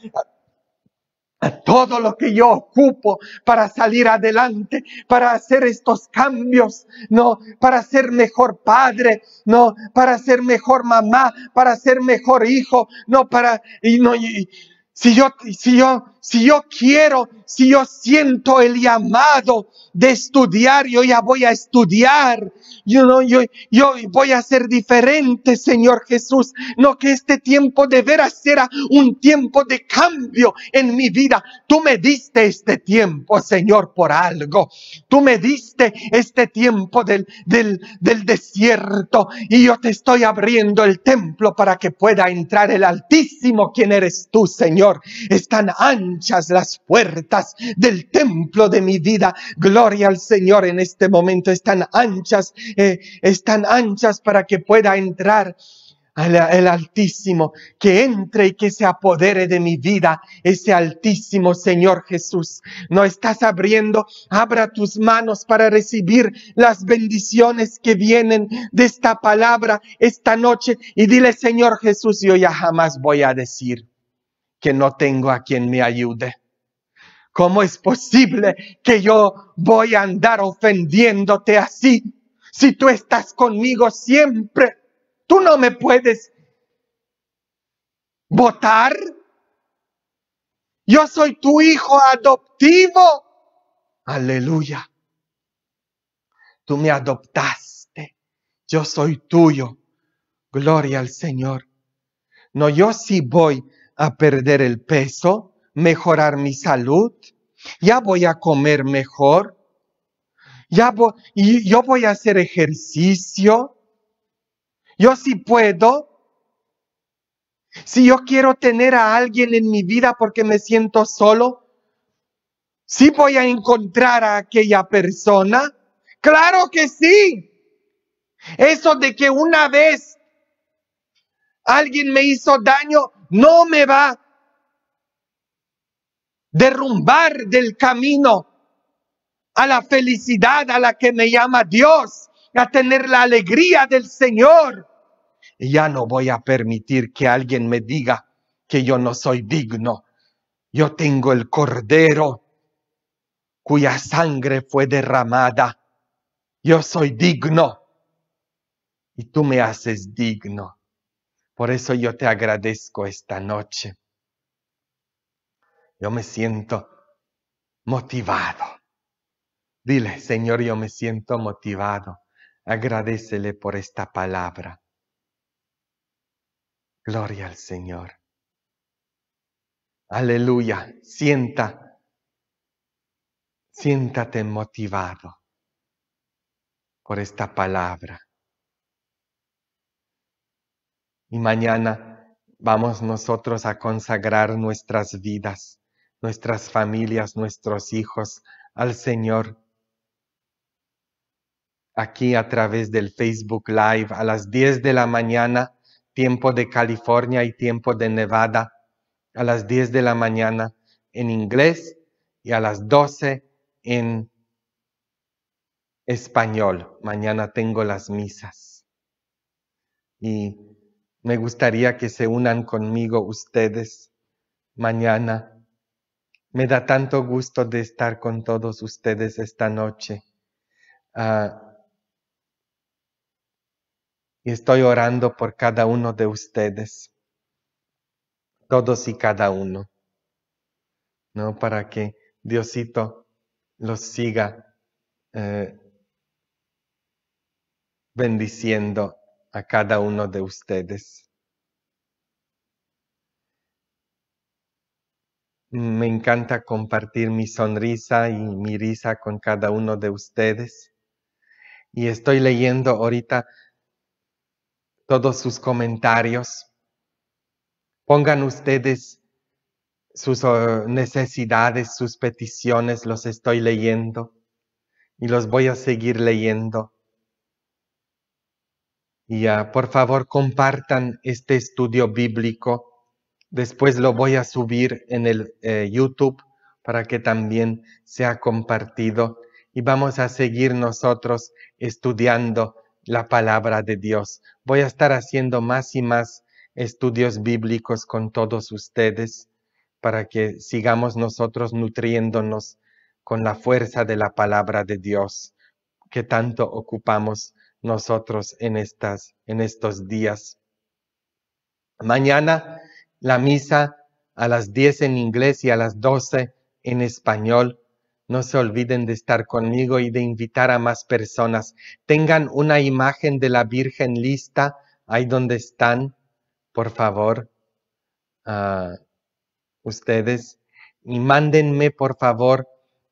todo lo que yo ocupo para salir adelante, para hacer estos cambios, no, para ser mejor padre, no, para ser mejor mamá, para ser mejor hijo, no, para, y no, y, si yo, si yo si yo quiero, si yo siento el llamado de estudiar, yo ya voy a estudiar. Yo, no, yo, voy a ser diferente, Señor Jesús. No que este tiempo de veras sea un tiempo de cambio en mi vida. Tú me diste este tiempo, Señor, por algo. Tú me diste este tiempo del, del, del desierto y yo te estoy abriendo el templo para que pueda entrar el Altísimo, quien eres tú, Señor. Están anchas las puertas del templo de mi vida. Gloria al Señor en este momento. Están anchas, eh, están anchas para que pueda entrar el Altísimo, que entre y que se apodere de mi vida, ese Altísimo Señor Jesús. No estás abriendo, abra tus manos para recibir las bendiciones que vienen de esta palabra esta noche y dile, Señor Jesús, yo ya jamás voy a decir que no tengo a quien me ayude. ¿Cómo es posible que yo voy a andar ofendiéndote así? Si tú estás conmigo siempre, tú no me puedes votar. Yo soy tu hijo adoptivo. Aleluya. Tú me adoptaste. Yo soy tuyo. Gloria al Señor. No, yo sí voy a perder el peso, mejorar mi salud, ya voy a comer mejor, ya voy, yo voy a hacer ejercicio, yo sí puedo. Si yo quiero tener a alguien en mi vida porque me siento solo, sí voy a encontrar a aquella persona. Claro que sí. Eso de que una vez alguien me hizo daño, no me va a derrumbar del camino a la felicidad a la que me llama Dios, a tener la alegría del Señor. Y ya no voy a permitir que alguien me diga que yo no soy digno. Yo tengo el cordero cuya sangre fue derramada. Yo soy digno y tú me haces digno. Por eso yo te agradezco esta noche. Yo me siento motivado. Dile, Señor, yo me siento motivado. Agradecele por esta palabra. Gloria al Señor. Aleluya. Sienta. Siéntate motivado por esta palabra. Y mañana vamos nosotros a consagrar nuestras vidas, nuestras familias, nuestros hijos al Señor. Aquí a través del Facebook Live a las 10 de la mañana, tiempo de California y tiempo de Nevada, a las 10 de la mañana en inglés y a las 12 en español. Mañana tengo las misas. Y me gustaría que se unan conmigo ustedes mañana. Me da tanto gusto de estar con todos ustedes esta noche. Ah, y estoy orando por cada uno de ustedes, todos y cada uno, ¿no? Para que Diosito los siga eh, bendiciendo a cada uno de ustedes. Me encanta compartir mi sonrisa y mi risa con cada uno de ustedes. Y estoy leyendo ahorita todos sus comentarios. Pongan ustedes sus oh, necesidades, sus peticiones, los estoy leyendo y los voy a seguir leyendo. Y por favor compartan este estudio bíblico. Después lo voy a subir en el eh, YouTube para que también sea compartido. Y vamos a seguir nosotros estudiando la palabra de Dios. Voy a estar haciendo más y más estudios bíblicos con todos ustedes para que sigamos nosotros nutriéndonos con la fuerza de la palabra de Dios que tanto ocupamos nosotros en, estas, en estos días. Mañana la misa a las 10 en inglés y a las 12 en español. No se olviden de estar conmigo y de invitar a más personas. Tengan una imagen de la Virgen lista ahí donde están, por favor, ah, ustedes. Y mándenme, por favor,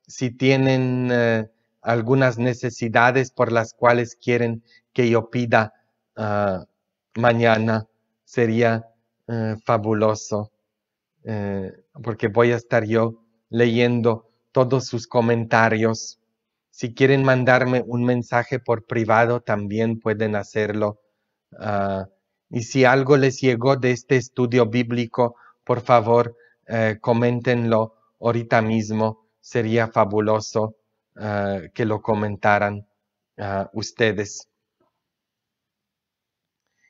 si tienen... Eh, algunas necesidades por las cuales quieren que yo pida ah, mañana. Sería eh, fabuloso, eh, porque voy a estar yo leyendo todos sus comentarios. Si quieren mandarme un mensaje por privado, también pueden hacerlo. Ah, y si algo les llegó de este estudio bíblico, por favor, eh, coméntenlo ahorita mismo. Sería fabuloso Ah, que lo comentaran ah, ustedes.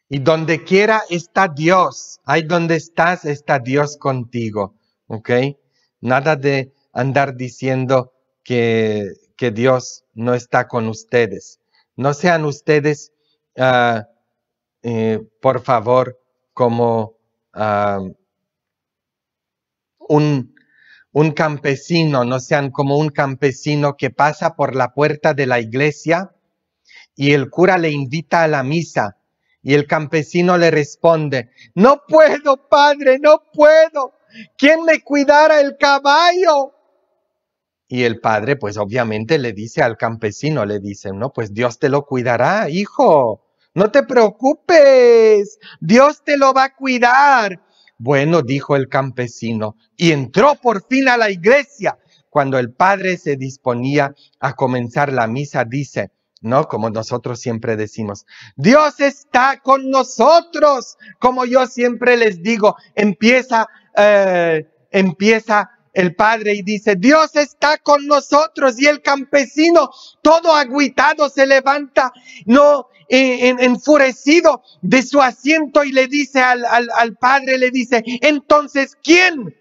Y donde quiera está Dios, ahí donde estás está Dios contigo, ¿ok? Nada de andar diciendo que, Dios no está con ustedes. No sean ustedes, ah, eh, por favor, como un, un campesino, no sean como un campesino que pasa por la puerta de la iglesia y el cura le invita a la misa y el campesino le responde, no puedo, padre, no puedo. ¿Quién me cuidara el caballo? Y el padre, pues obviamente le dice al campesino, le dice, no, pues Dios te lo cuidará, hijo. No te preocupes, Dios te lo va a cuidar. Bueno, dijo el campesino, y entró por fin a la iglesia. Cuando el padre se disponía a comenzar la misa, dice, no como nosotros siempre decimos, Dios está con nosotros, como yo siempre les digo, empieza, eh, empieza el padre y dice, Dios está con nosotros y el campesino todo aguitado se levanta, no eh, enfurecido de su asiento y le dice al, al, al padre, le dice, entonces, ¿quién?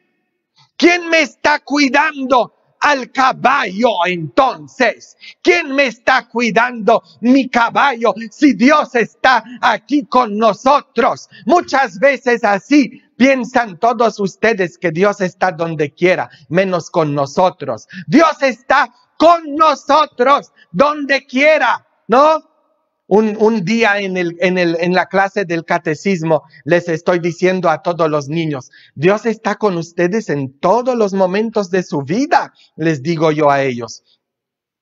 ¿Quién me está cuidando? al caballo entonces? ¿Quién me está cuidando mi caballo si Dios está aquí con nosotros? Muchas veces así Piensan todos ustedes que Dios está donde quiera, menos con nosotros. Dios está con nosotros donde quiera, ¿no? un, día en, el, en, el, en la clase del catecismo les estoy diciendo a todos los niños, Dios está con ustedes en todos los momentos de su vida, les digo yo a ellos.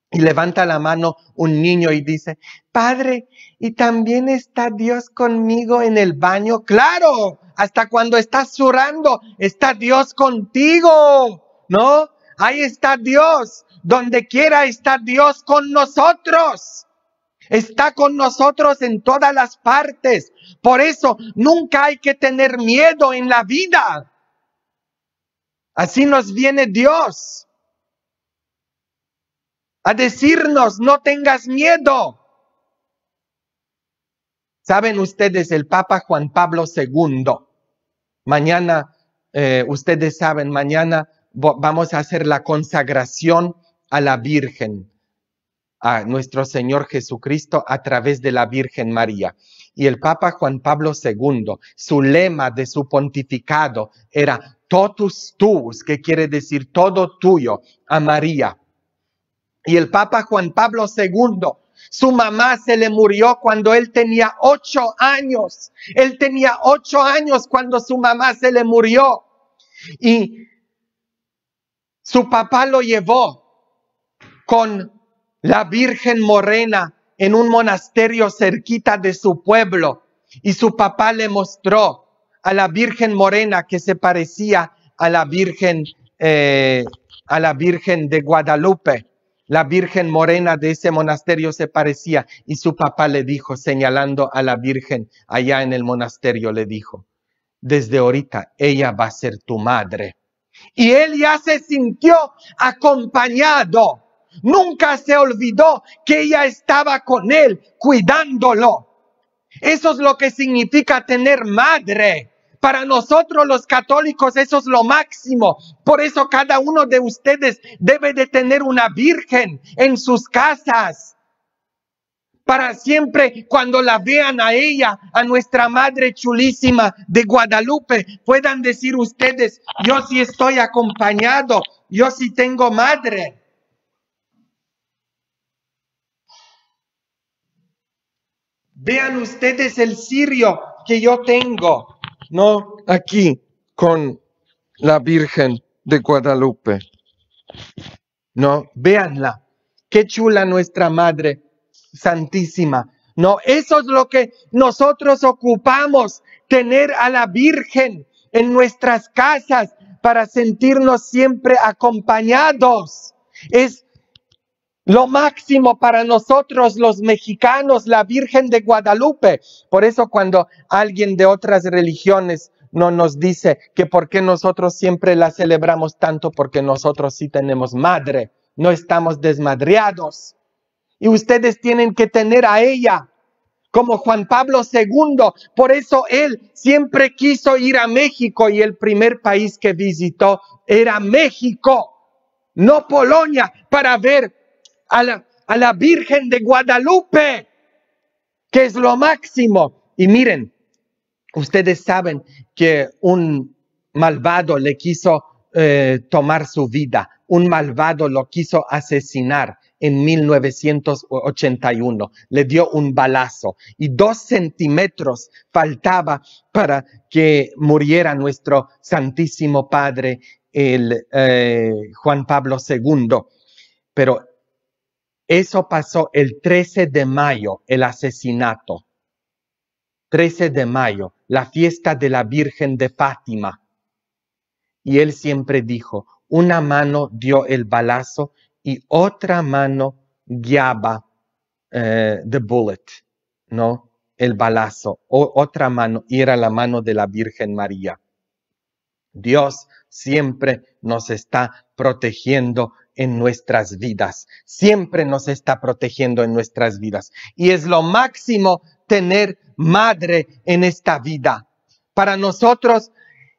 Y levanta la mano un niño y dice, Padre, ¿y también está Dios conmigo en el baño? Claro, hasta cuando estás zurrando, está Dios contigo, ¿no? Ahí está Dios, donde quiera está Dios con nosotros. Está con nosotros en todas las partes. Por eso nunca hay que tener miedo en la vida. Así nos viene Dios a decirnos, no tengas miedo. Saben ustedes, el Papa Juan Pablo II, mañana, eh, ustedes saben, mañana vamos a hacer la consagración a la Virgen a nuestro Señor Jesucristo a través de la Virgen María. Y el Papa Juan Pablo II, su lema de su pontificado era totus tuus, que quiere decir todo tuyo, a María. Y el Papa Juan Pablo II, su mamá se le murió cuando él tenía ocho años. Él tenía ocho años cuando su mamá se le murió. Y su papá lo llevó con la Virgen Morena en un monasterio cerquita de su pueblo y su papá le mostró a la Virgen Morena que se parecía a la Virgen, eh, a la Virgen de Guadalupe. La Virgen Morena de ese monasterio se parecía y su papá le dijo, señalando a la Virgen allá en el monasterio, le dijo, desde ahorita ella va a ser tu madre. Y él ya se sintió acompañado Nunca se olvidó que ella estaba con él, cuidándolo. Eso es lo que significa tener madre. Para nosotros los católicos eso es lo máximo. Por eso cada uno de ustedes debe de tener una virgen en sus casas. Para siempre cuando la vean a ella, a nuestra madre chulísima de Guadalupe, puedan decir ustedes, yo sí estoy acompañado, yo sí tengo madre. Vean ustedes el cirio que yo tengo, no aquí con la Virgen de Guadalupe. No, véanla. Qué chula nuestra Madre Santísima. No, eso es lo que nosotros ocupamos, tener a la Virgen en nuestras casas para sentirnos siempre acompañados. Es lo máximo para nosotros los mexicanos, la Virgen de Guadalupe. Por eso cuando alguien de otras religiones no nos dice que por qué nosotros siempre la celebramos tanto, porque nosotros sí tenemos madre, no estamos desmadreados. Y ustedes tienen que tener a ella, como Juan Pablo II. Por eso él siempre quiso ir a México y el primer país que visitó era México, no Polonia, para ver a la, Virgen de Guadalupe, que es lo máximo. Y miren, ustedes saben que un malvado le quiso eh, tomar su vida, un malvado lo quiso asesinar en 1981, le dio un balazo y dos centímetros faltaba para que muriera nuestro Santísimo Padre, el eh, Juan Pablo II. Pero eso pasó el 13 de mayo, el asesinato. 13 de mayo, la fiesta de la Virgen de Fátima. Y él siempre dijo, una mano dio el balazo y otra mano guiaba eh, the bullet, ¿no? El balazo. O, otra mano y era la mano de la Virgen María. Dios siempre nos está protegiendo en nuestras vidas. Siempre nos está protegiendo en nuestras vidas. Y es lo máximo tener madre en esta vida. Para nosotros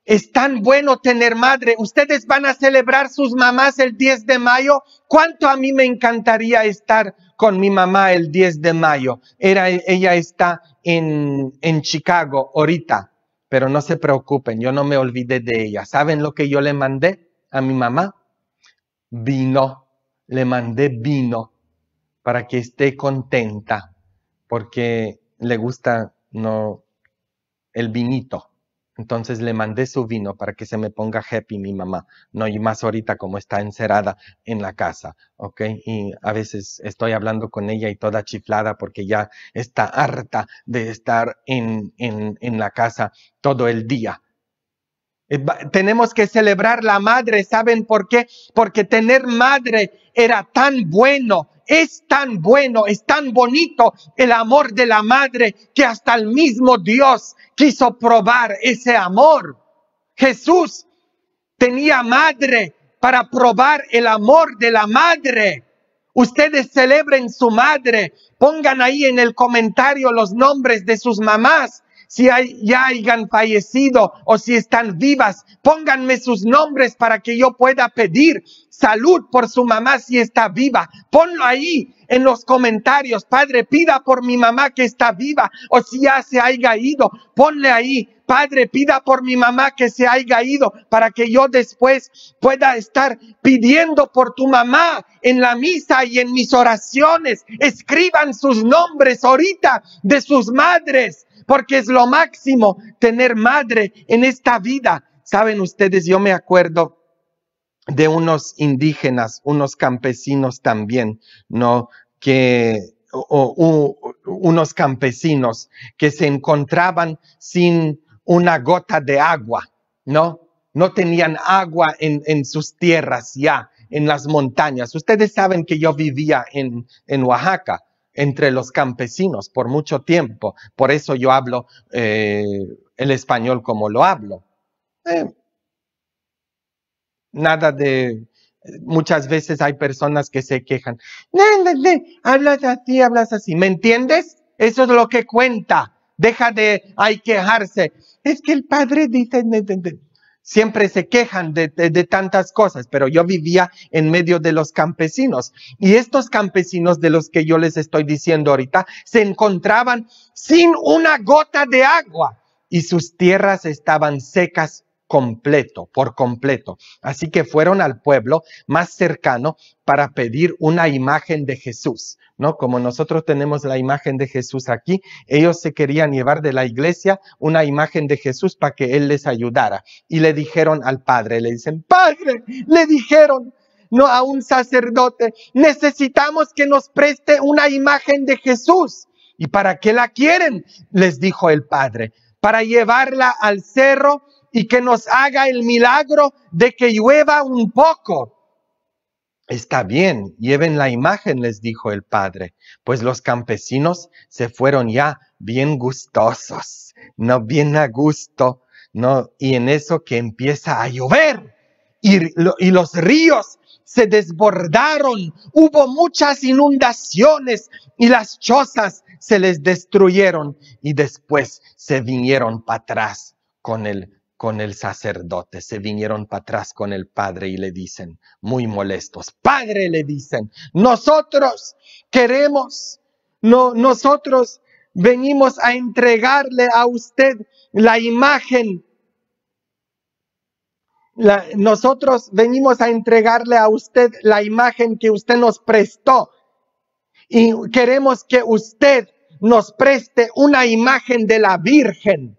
es tan bueno tener madre. Ustedes van a celebrar sus mamás el 10 de mayo. ¿Cuánto a mí me encantaría estar con mi mamá el 10 de mayo? Era, ella está en, en Chicago ahorita. Pero no se preocupen, yo no me olvidé de ella. ¿Saben lo que yo le mandé a mi mamá? vino, le mandé vino para que esté contenta, porque le gusta no el vinito. Entonces le mandé su vino para que se me ponga happy mi mamá, no y más ahorita como está encerrada en la casa, ¿ok? Y a veces estoy hablando con ella y toda chiflada porque ya está harta de estar en, en la casa todo el día eh, tenemos que celebrar la madre, ¿saben por qué? Porque tener madre era tan bueno, es tan bueno, es tan bonito el amor de la madre que hasta el mismo Dios quiso probar ese amor. Jesús tenía madre para probar el amor de la madre. Ustedes celebren su madre, pongan ahí en el comentario los nombres de sus mamás si hay, ya hayan fallecido o si están vivas. Pónganme sus nombres para que yo pueda pedir salud por su mamá si está viva. Ponlo ahí en los comentarios. Padre, pida por mi mamá que está viva o si ya se haya ido. Ponle ahí. Padre, pida por mi mamá que se haya ido para que yo después pueda estar pidiendo por tu mamá en la misa y en mis oraciones. Escriban sus nombres ahorita de sus madres porque es lo máximo tener madre en esta vida. Saben ustedes, yo me acuerdo de unos indígenas, unos campesinos también, ¿no? Que unos campesinos que se encontraban sin una gota de agua, ¿no? No tenían agua en, sus tierras ya, en las montañas. Ustedes saben que yo vivía en Oaxaca entre los campesinos por mucho tiempo. Por eso yo hablo eh, el español como lo hablo. Eh, nada de... Muchas veces hay personas que se quejan. hablas así, hablas así. ¿Me entiendes? Eso es lo que cuenta. Deja de hay quejarse. Es que el padre dice siempre se quejan de, tantas cosas, pero yo vivía en medio de los campesinos. Y estos campesinos de los que yo les estoy diciendo ahorita se encontraban sin una gota de agua y sus tierras estaban secas completo, por completo. Así que fueron al pueblo más cercano para pedir una imagen de Jesús, ¿no? Como nosotros tenemos la imagen de Jesús aquí, ellos se querían llevar de la iglesia una imagen de Jesús para que Él les ayudara. Y le dijeron al Padre, le dicen, Padre, le dijeron, no a un sacerdote, necesitamos que nos preste una imagen de Jesús. ¿Y para qué la quieren? Les dijo el Padre, para llevarla al cerro y que nos haga el milagro de que llueva un poco. Está bien, lleven la imagen, les dijo el padre, pues los campesinos se fueron ya bien gustosos, no bien a gusto, no, y en eso que empieza a llover y, y los ríos se desbordaron, hubo muchas inundaciones y las chozas se les destruyeron y después se vinieron para atrás con el con el sacerdote, se vinieron para atrás con el padre y le dicen, muy molestos, padre le dicen, nosotros queremos, no, nosotros venimos a entregarle a usted la imagen nosotros venimos a entregarle a usted la imagen que usted nos prestó y queremos que usted nos preste una imagen de la Virgen.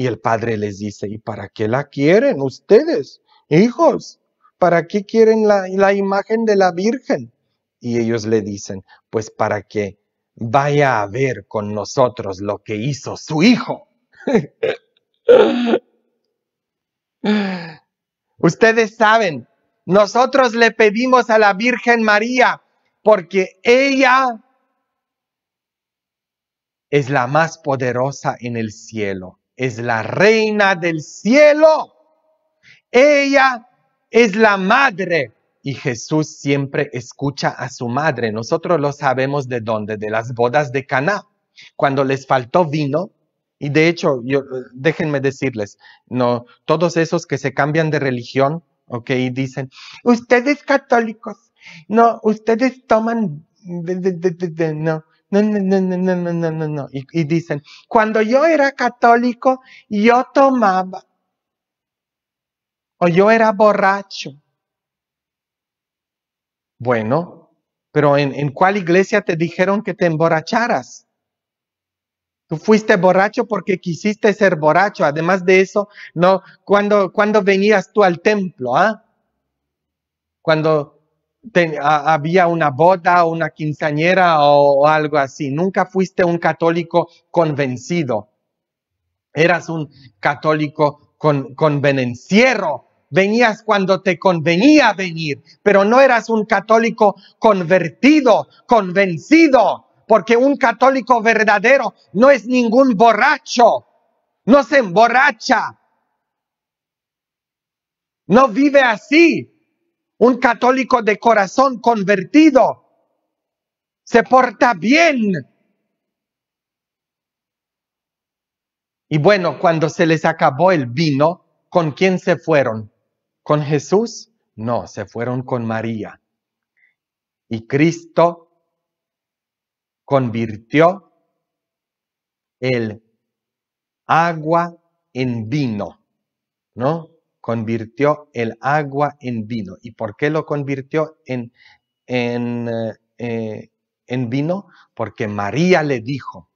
Y el padre les dice, ¿y para qué la quieren ustedes, hijos? ¿Para qué quieren la, la imagen de la Virgen? Y ellos le dicen, pues para que vaya a ver con nosotros lo que hizo su hijo. Ustedes saben, nosotros le pedimos a la Virgen María porque ella es la más poderosa en el cielo es la reina del cielo. Ella es la madre. Y Jesús siempre escucha a su madre. Nosotros lo sabemos de dónde, de las bodas de Caná. Cuando les faltó vino, y de hecho, yo, déjenme decirles, no, todos esos que se cambian de religión, ok, y dicen, ustedes católicos, no, ustedes toman, de, de, de, no, no, no, no, no, no, no, no, Y, dicen, cuando yo era católico, yo tomaba. O yo era borracho. Bueno, pero ¿en, en cuál iglesia te dijeron que te emborracharas? Tú fuiste borracho porque quisiste ser borracho. Además de eso, no, cuando, cuando venías tú al templo, ¿ah? Cuando había una boda o una quinceañera o, algo así. Nunca fuiste un católico convencido. Eras un católico con, convenenciero. Venías cuando te convenía venir, pero no eras un católico convertido, convencido, porque un católico verdadero no es ningún borracho, no se emborracha, no vive así, un católico de corazón convertido se porta bien. Y bueno, cuando se les acabó el vino, ¿con quién se fueron? ¿Con Jesús? No, se fueron con María. Y Cristo convirtió el agua en vino, ¿no? convirtió el agua en vino. ¿Y por qué lo convirtió en, en, eh, en vino? Porque María le dijo,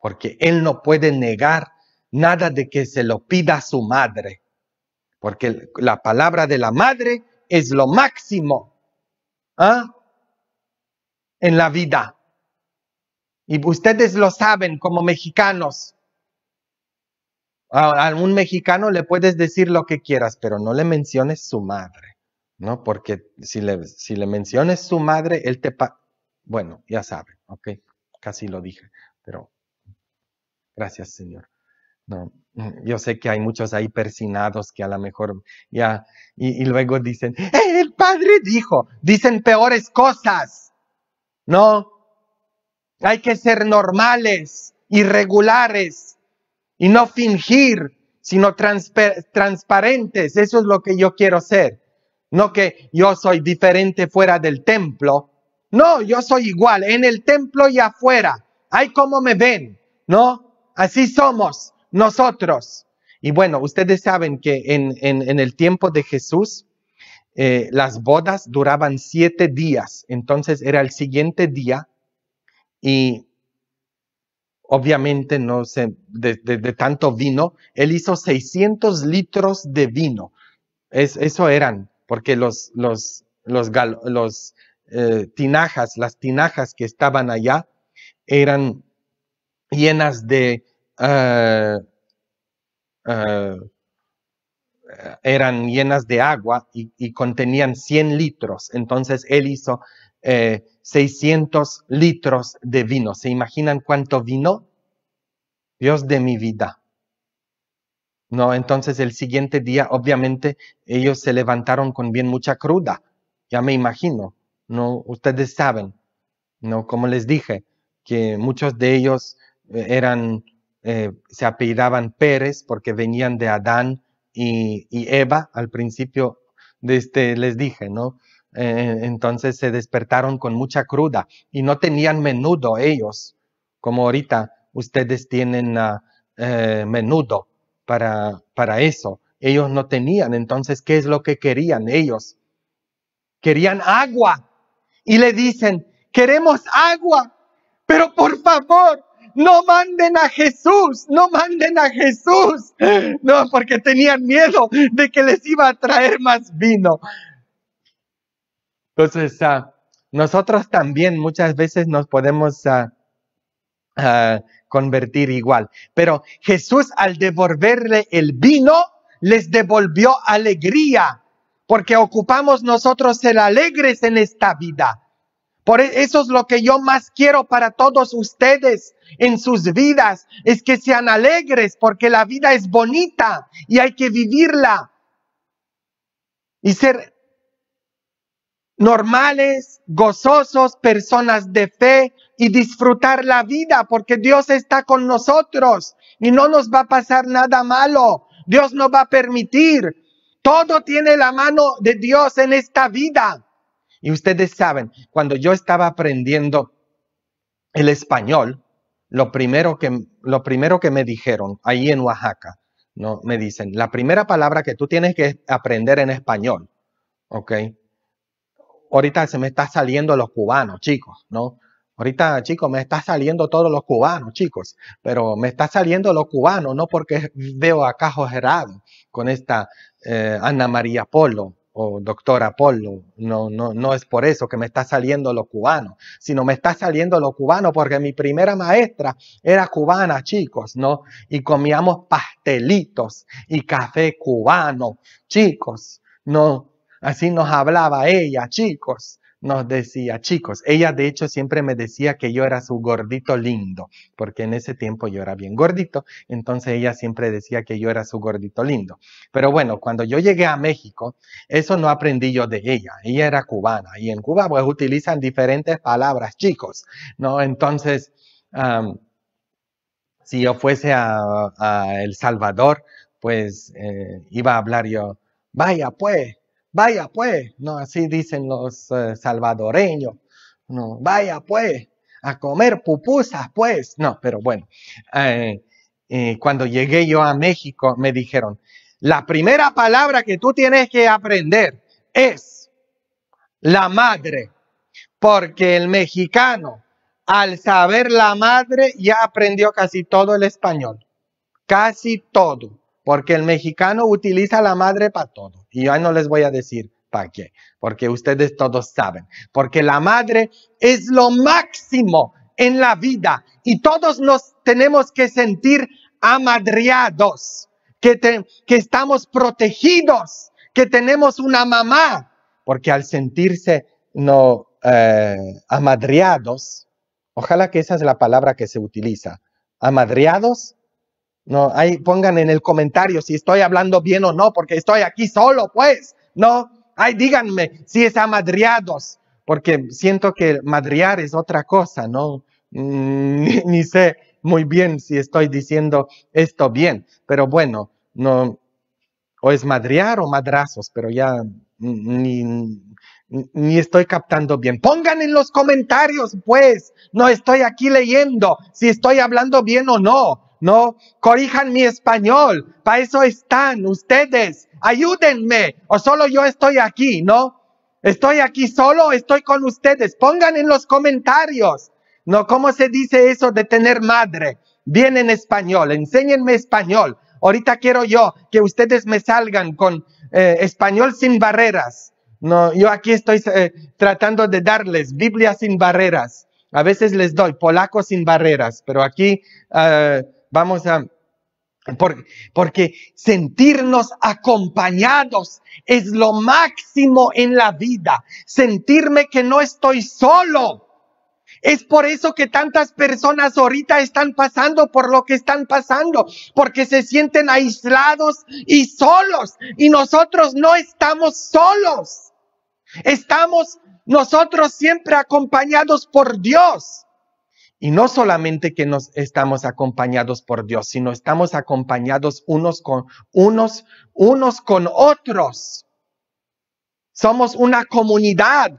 porque él no puede negar nada de que se lo pida su madre, porque la palabra de la madre es lo máximo ¿ah? en la vida. Y ustedes lo saben como mexicanos a, un mexicano le puedes decir lo que quieras, pero no le menciones su madre, ¿no? Porque si le, si le menciones su madre, él te... bueno, ya sabe, ¿ok? Casi lo dije, pero gracias Señor. No, mm, yo sé que hay muchos ahí persinados que a lo mejor ya, y, y luego dicen, el padre dijo, dicen peores cosas, ¿no? Hay que ser normales, irregulares, y no fingir, sino transparentes. Eso es lo que yo quiero ser. No que yo soy diferente fuera del templo. No, yo soy igual en el templo y afuera. Hay como me ven, ¿no? Así somos nosotros. Y bueno, ustedes saben que en, en, el tiempo de Jesús, eh, las bodas duraban siete días. Entonces era el siguiente día y obviamente no se, de, tanto vino, él hizo 600 litros de vino. Es, eso eran, porque los, los, los, los eh, tinajas, las tinajas que estaban allá, eran llenas de... Eh, eh, eran llenas de agua y, y, contenían 100 litros. Entonces él hizo 600 eh, litros de vino. ¿Se imaginan cuánto vino? Dios de mi vida. No, entonces el siguiente día, obviamente, ellos se levantaron con bien mucha cruda. Ya me imagino. No, ustedes saben. No, como les dije, que muchos de ellos eh, eran, eh, se apellidaban Pérez porque venían de Adán y, Eva al principio. De este, les dije, ¿no? Eh, entonces se despertaron con mucha cruda y no tenían menudo ellos, como ahorita ustedes tienen ah, eh, menudo para, para eso. Ellos no tenían, entonces, ¿qué es lo que querían ellos? Querían agua. Y le dicen, queremos agua, pero por favor, no manden a Jesús, no manden a Jesús. No, porque tenían miedo de que les iba a traer más vino. Entonces, ah, nosotros también muchas veces nos podemos ah, ah, convertir igual. Pero Jesús al devolverle el vino, les devolvió alegría, porque ocupamos nosotros el alegres en esta vida. Por e, eso es lo que yo más quiero para todos ustedes en sus vidas, es que sean alegres, porque la vida es bonita y hay que vivirla. Y ser normales, gozosos, personas de fe y disfrutar la vida porque Dios está con nosotros y no nos va a pasar nada malo. Dios no va a permitir. Todo tiene la mano de Dios en esta vida. Y ustedes saben, cuando yo estaba aprendiendo el español, lo primero que, lo primero que me dijeron ahí en Oaxaca, ¿no? me dicen, la primera palabra que tú tienes que aprender en español, ¿ok? ahorita se me está saliendo los cubanos, chicos, ¿no? Ahorita, chicos, me está saliendo todos los cubanos, chicos, pero me está saliendo los cubanos, no porque veo a Cajo Gerardo con esta eh, Ana María Polo o doctora Polo, no, no, no es por eso que me está saliendo los cubanos, sino me está saliendo los cubanos porque mi primera maestra era cubana, chicos, ¿no? Y comíamos pastelitos y café cubano, chicos, ¿no? Así nos hablaba ella, chicos, nos decía, chicos, ella de hecho siempre me decía que yo era su gordito lindo, porque en ese tiempo yo era bien gordito, entonces ella siempre decía que yo era su gordito lindo. Pero bueno, cuando yo llegué a México, eso no aprendí yo de ella, ella era cubana y en Cuba pues utilizan diferentes palabras, chicos, ¿no? Entonces, si yo fuese a, El Salvador, pues eh, iba a hablar yo, vaya pues, Vaya pues, no así dicen los eh, salvadoreños. No, vaya pues, a comer pupusas pues. No, pero bueno, eh, eh, cuando llegué yo a México me dijeron, la primera palabra que tú tienes que aprender es la madre, porque el mexicano al saber la madre ya aprendió casi todo el español, casi todo. Porque el mexicano utiliza la madre para todo. Y yo no les voy a decir para qué, porque ustedes todos saben. Porque la madre es lo máximo en la vida y todos nos tenemos que sentir amadriados, que, estamos protegidos, que tenemos una mamá. Porque al sentirse no eh, amadriados, ojalá que esa es la palabra que se utiliza, amadriados, no, ahí pongan en el comentario si estoy hablando bien o no, porque estoy aquí solo, pues. No, ahí díganme si es amadriados, porque siento que madriar es otra cosa, ¿no? Mm, ni, sé muy bien si estoy diciendo esto bien, pero bueno, no, o es madriar o madrazos, pero ya mm, ni, ni estoy captando bien. Pongan en los comentarios, pues, no estoy aquí leyendo si estoy hablando bien o no no, corrijan mi español, para eso están ustedes, ayúdenme, o solo yo estoy aquí, ¿no? Estoy aquí solo, estoy con ustedes, pongan en los comentarios, ¿no? ¿Cómo se dice eso de tener madre? Bien en español, enséñenme español. Ahorita quiero yo que ustedes me salgan con eh, español sin barreras. No, yo aquí estoy eh, tratando de darles Biblia sin barreras. A veces les doy polaco sin barreras, pero aquí eh, Vamos a... Porque, sentirnos acompañados es lo máximo en la vida. Sentirme que no estoy solo. Es por eso que tantas personas ahorita están pasando por lo que están pasando, porque se sienten aislados y solos. Y nosotros no estamos solos. Estamos nosotros siempre acompañados por Dios. Y no solamente que nos estamos acompañados por Dios, sino estamos acompañados unos con unos, unos con otros. Somos una comunidad.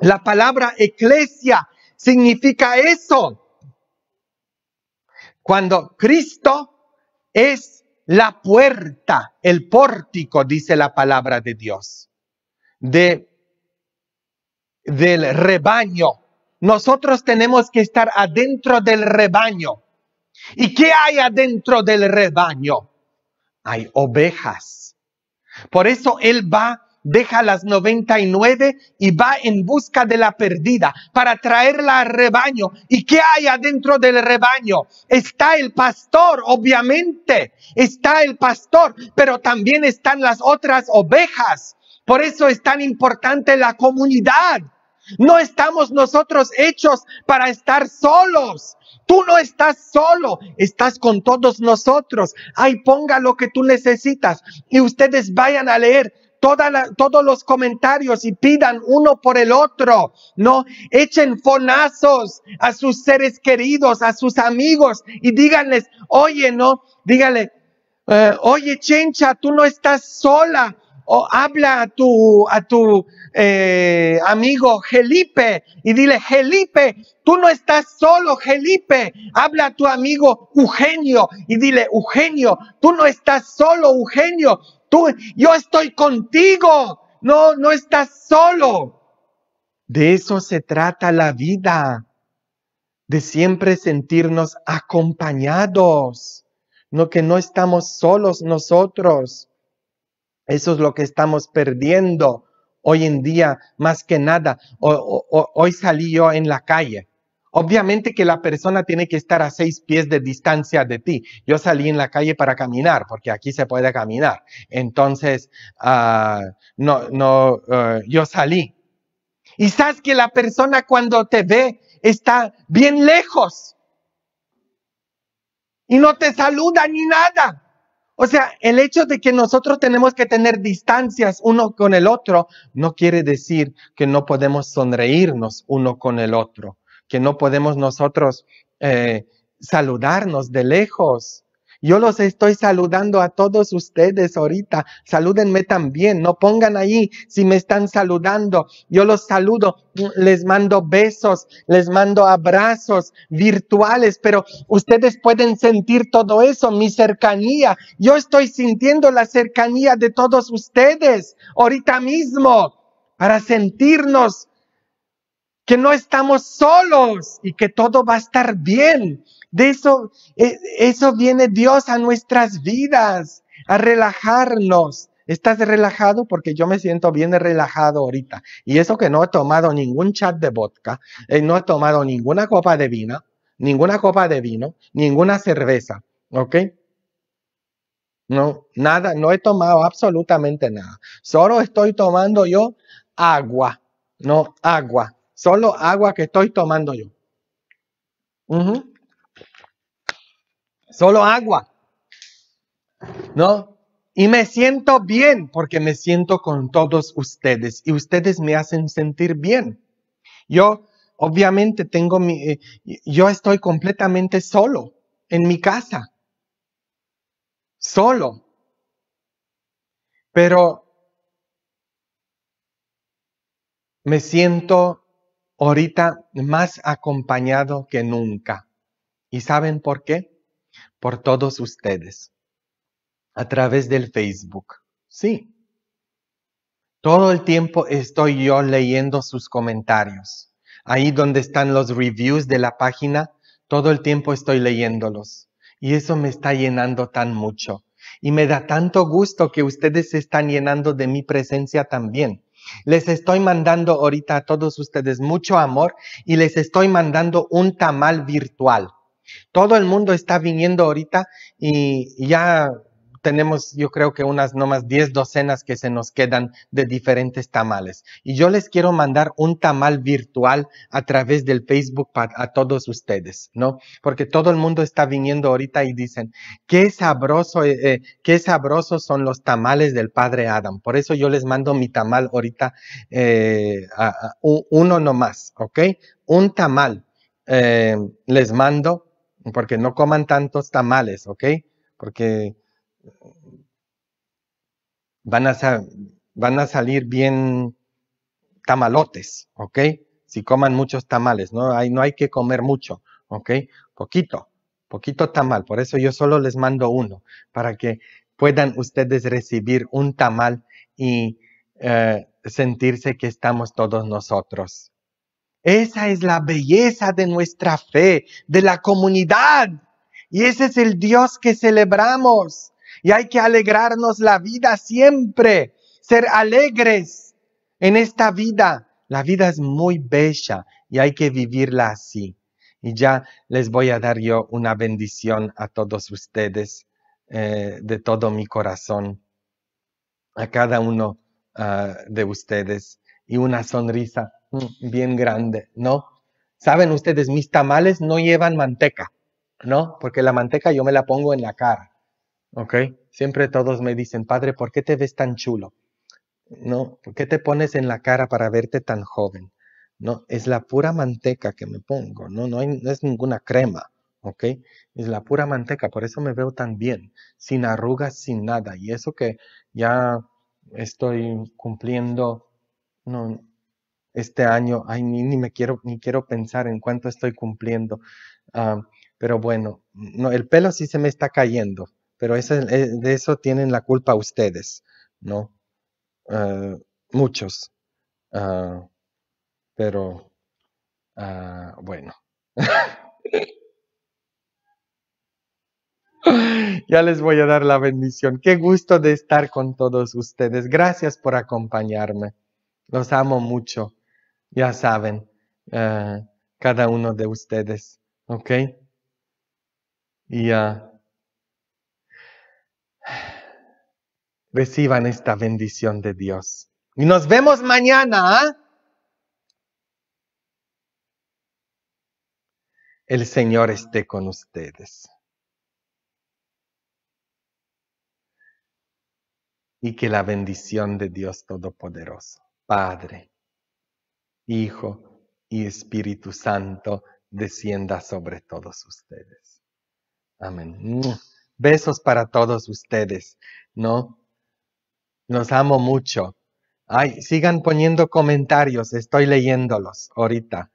La palabra eclesia significa eso. Cuando Cristo es la puerta, el pórtico, dice la palabra de Dios, de, del rebaño nosotros tenemos que estar adentro del rebaño. ¿Y qué hay adentro del rebaño? Hay ovejas. Por eso Él va, deja las 99 y va en busca de la perdida para traerla al rebaño. ¿Y qué hay adentro del rebaño? Está el pastor, obviamente. Está el pastor, pero también están las otras ovejas. Por eso es tan importante la comunidad no estamos nosotros hechos para estar solos. Tú no estás solo, estás con todos nosotros. Ahí ponga lo que tú necesitas y ustedes vayan a leer todos los comentarios y pidan uno por el otro, ¿no? Echen fonazos a sus seres queridos, a sus amigos y díganles, oye, ¿no? Dígale, eh, oye, Chencha, tú no estás sola o habla a tu, a tu eh, amigo Felipe y dile, Felipe, tú no estás solo, Felipe. Habla a tu amigo Eugenio y dile, Eugenio, tú no estás solo, Eugenio. Tú, yo estoy contigo. No, no estás solo. De eso se trata la vida, de siempre sentirnos acompañados, no que no estamos solos nosotros. Eso es lo que estamos perdiendo hoy en día más que nada. hoy salí yo en la calle. Obviamente que la persona tiene que estar a seis pies de distancia de ti. Yo salí en la calle para caminar, porque aquí se puede caminar. Entonces, ah, no, no, eh, yo salí. Y sabes que la persona cuando te ve está bien lejos. Y no te saluda ni nada. O sea, el hecho de que nosotros tenemos que tener distancias uno con el otro no quiere decir que no podemos sonreírnos uno con el otro, que no podemos nosotros eh, saludarnos de lejos, yo los estoy saludando a todos ustedes ahorita. Salúdenme también. No pongan ahí si me están saludando. Yo los saludo. Les mando besos, les mando abrazos virtuales, pero ustedes pueden sentir todo eso, mi cercanía. Yo estoy sintiendo la cercanía de todos ustedes ahorita mismo para sentirnos que no estamos solos y que todo va a estar bien de eso, e, eso viene Dios a nuestras vidas, a relajarnos. ¿Estás relajado? Porque yo me siento bien relajado ahorita. Y eso que no he tomado ningún chat de vodka, eh, no he tomado ninguna copa de vino, ninguna copa de vino, ninguna cerveza, ¿ok? No, nada, no he tomado absolutamente nada. Solo estoy tomando yo agua, no agua, solo agua que estoy tomando yo. Solo agua. ¿No? Y me siento bien porque me siento con todos ustedes y ustedes me hacen sentir bien. Yo obviamente tengo mi, eh, yo estoy completamente solo en mi casa. Solo. Pero me siento ahorita más acompañado que nunca. ¿Y saben por qué? por todos ustedes a través del Facebook. Sí. Todo el tiempo estoy yo leyendo sus comentarios. Ahí donde están los reviews de la página, todo el tiempo estoy leyéndolos. Y eso me está llenando tan mucho. Y me da tanto gusto que ustedes se están llenando de mi presencia también. Les estoy mandando ahorita a todos ustedes mucho amor y les estoy mandando un tamal virtual. Todo el mundo está viniendo ahorita y ya tenemos, yo creo que unas nomás diez docenas que se nos quedan de diferentes tamales. Y yo les quiero mandar un tamal virtual a través del Facebook a todos ustedes, ¿no? Porque todo el mundo está viniendo ahorita y dicen, qué sabroso, eh, eh, qué sabrosos son los tamales del padre Adam. Por eso yo les mando mi tamal ahorita, eh, uno nomás, ¿ok? Un tamal les mando porque no coman tantos tamales, ¿ok? Porque van a, salir bien tamalotes, ¿ok? Si coman muchos tamales, ¿no? Hay, no hay que comer mucho, ¿ok? Poquito, poquito tamal. Por eso yo solo les mando uno, para que puedan ustedes recibir un tamal y eh, sentirse que estamos todos nosotros esa es la belleza de nuestra fe, de la comunidad. Y ese es el Dios que celebramos. Y hay que alegrarnos la vida siempre, ser alegres en esta vida. La vida es muy bella y hay que vivirla así. Y ya les voy a dar yo una bendición a todos ustedes eh, de todo mi corazón, a cada uno ah, de ustedes y una sonrisa Mm, bien grande, ¿no? Saben ustedes, mis tamales no llevan manteca, ¿no? Porque la manteca yo me la pongo en la cara, ¿ok? Siempre todos me dicen, padre, ¿por qué te ves tan chulo? ¿No? ¿Por qué te pones en la cara para verte tan joven? No, es la pura manteca que me pongo, no, no, hay, no es ninguna crema, ¿ok? Es la pura manteca, por eso me veo tan bien, sin arrugas, sin nada. Y eso que ya estoy cumpliendo, no, este año, ay, ni, me quiero, ni quiero pensar en cuánto estoy cumpliendo. pero bueno, no, el pelo sí se me está cayendo, pero eh, de eso tienen la culpa ustedes, ¿no? Ah, muchos. Ah, pero, ah, bueno. Ya les voy a dar la bendición. Qué gusto de estar con todos ustedes. Gracias por acompañarme. Los amo mucho ya saben eh, cada uno de ustedes, ¿ok? Y ah, reciban esta bendición de Dios. Y nos vemos mañana. ¿ah? El Señor esté con ustedes. y que la bendición de Dios Todopoderoso, Padre, Hijo y Espíritu Santo descienda sobre todos ustedes. Amén. Besos para todos ustedes, ¿no? Los amo mucho. Ay, sigan poniendo comentarios, estoy leyéndolos ahorita.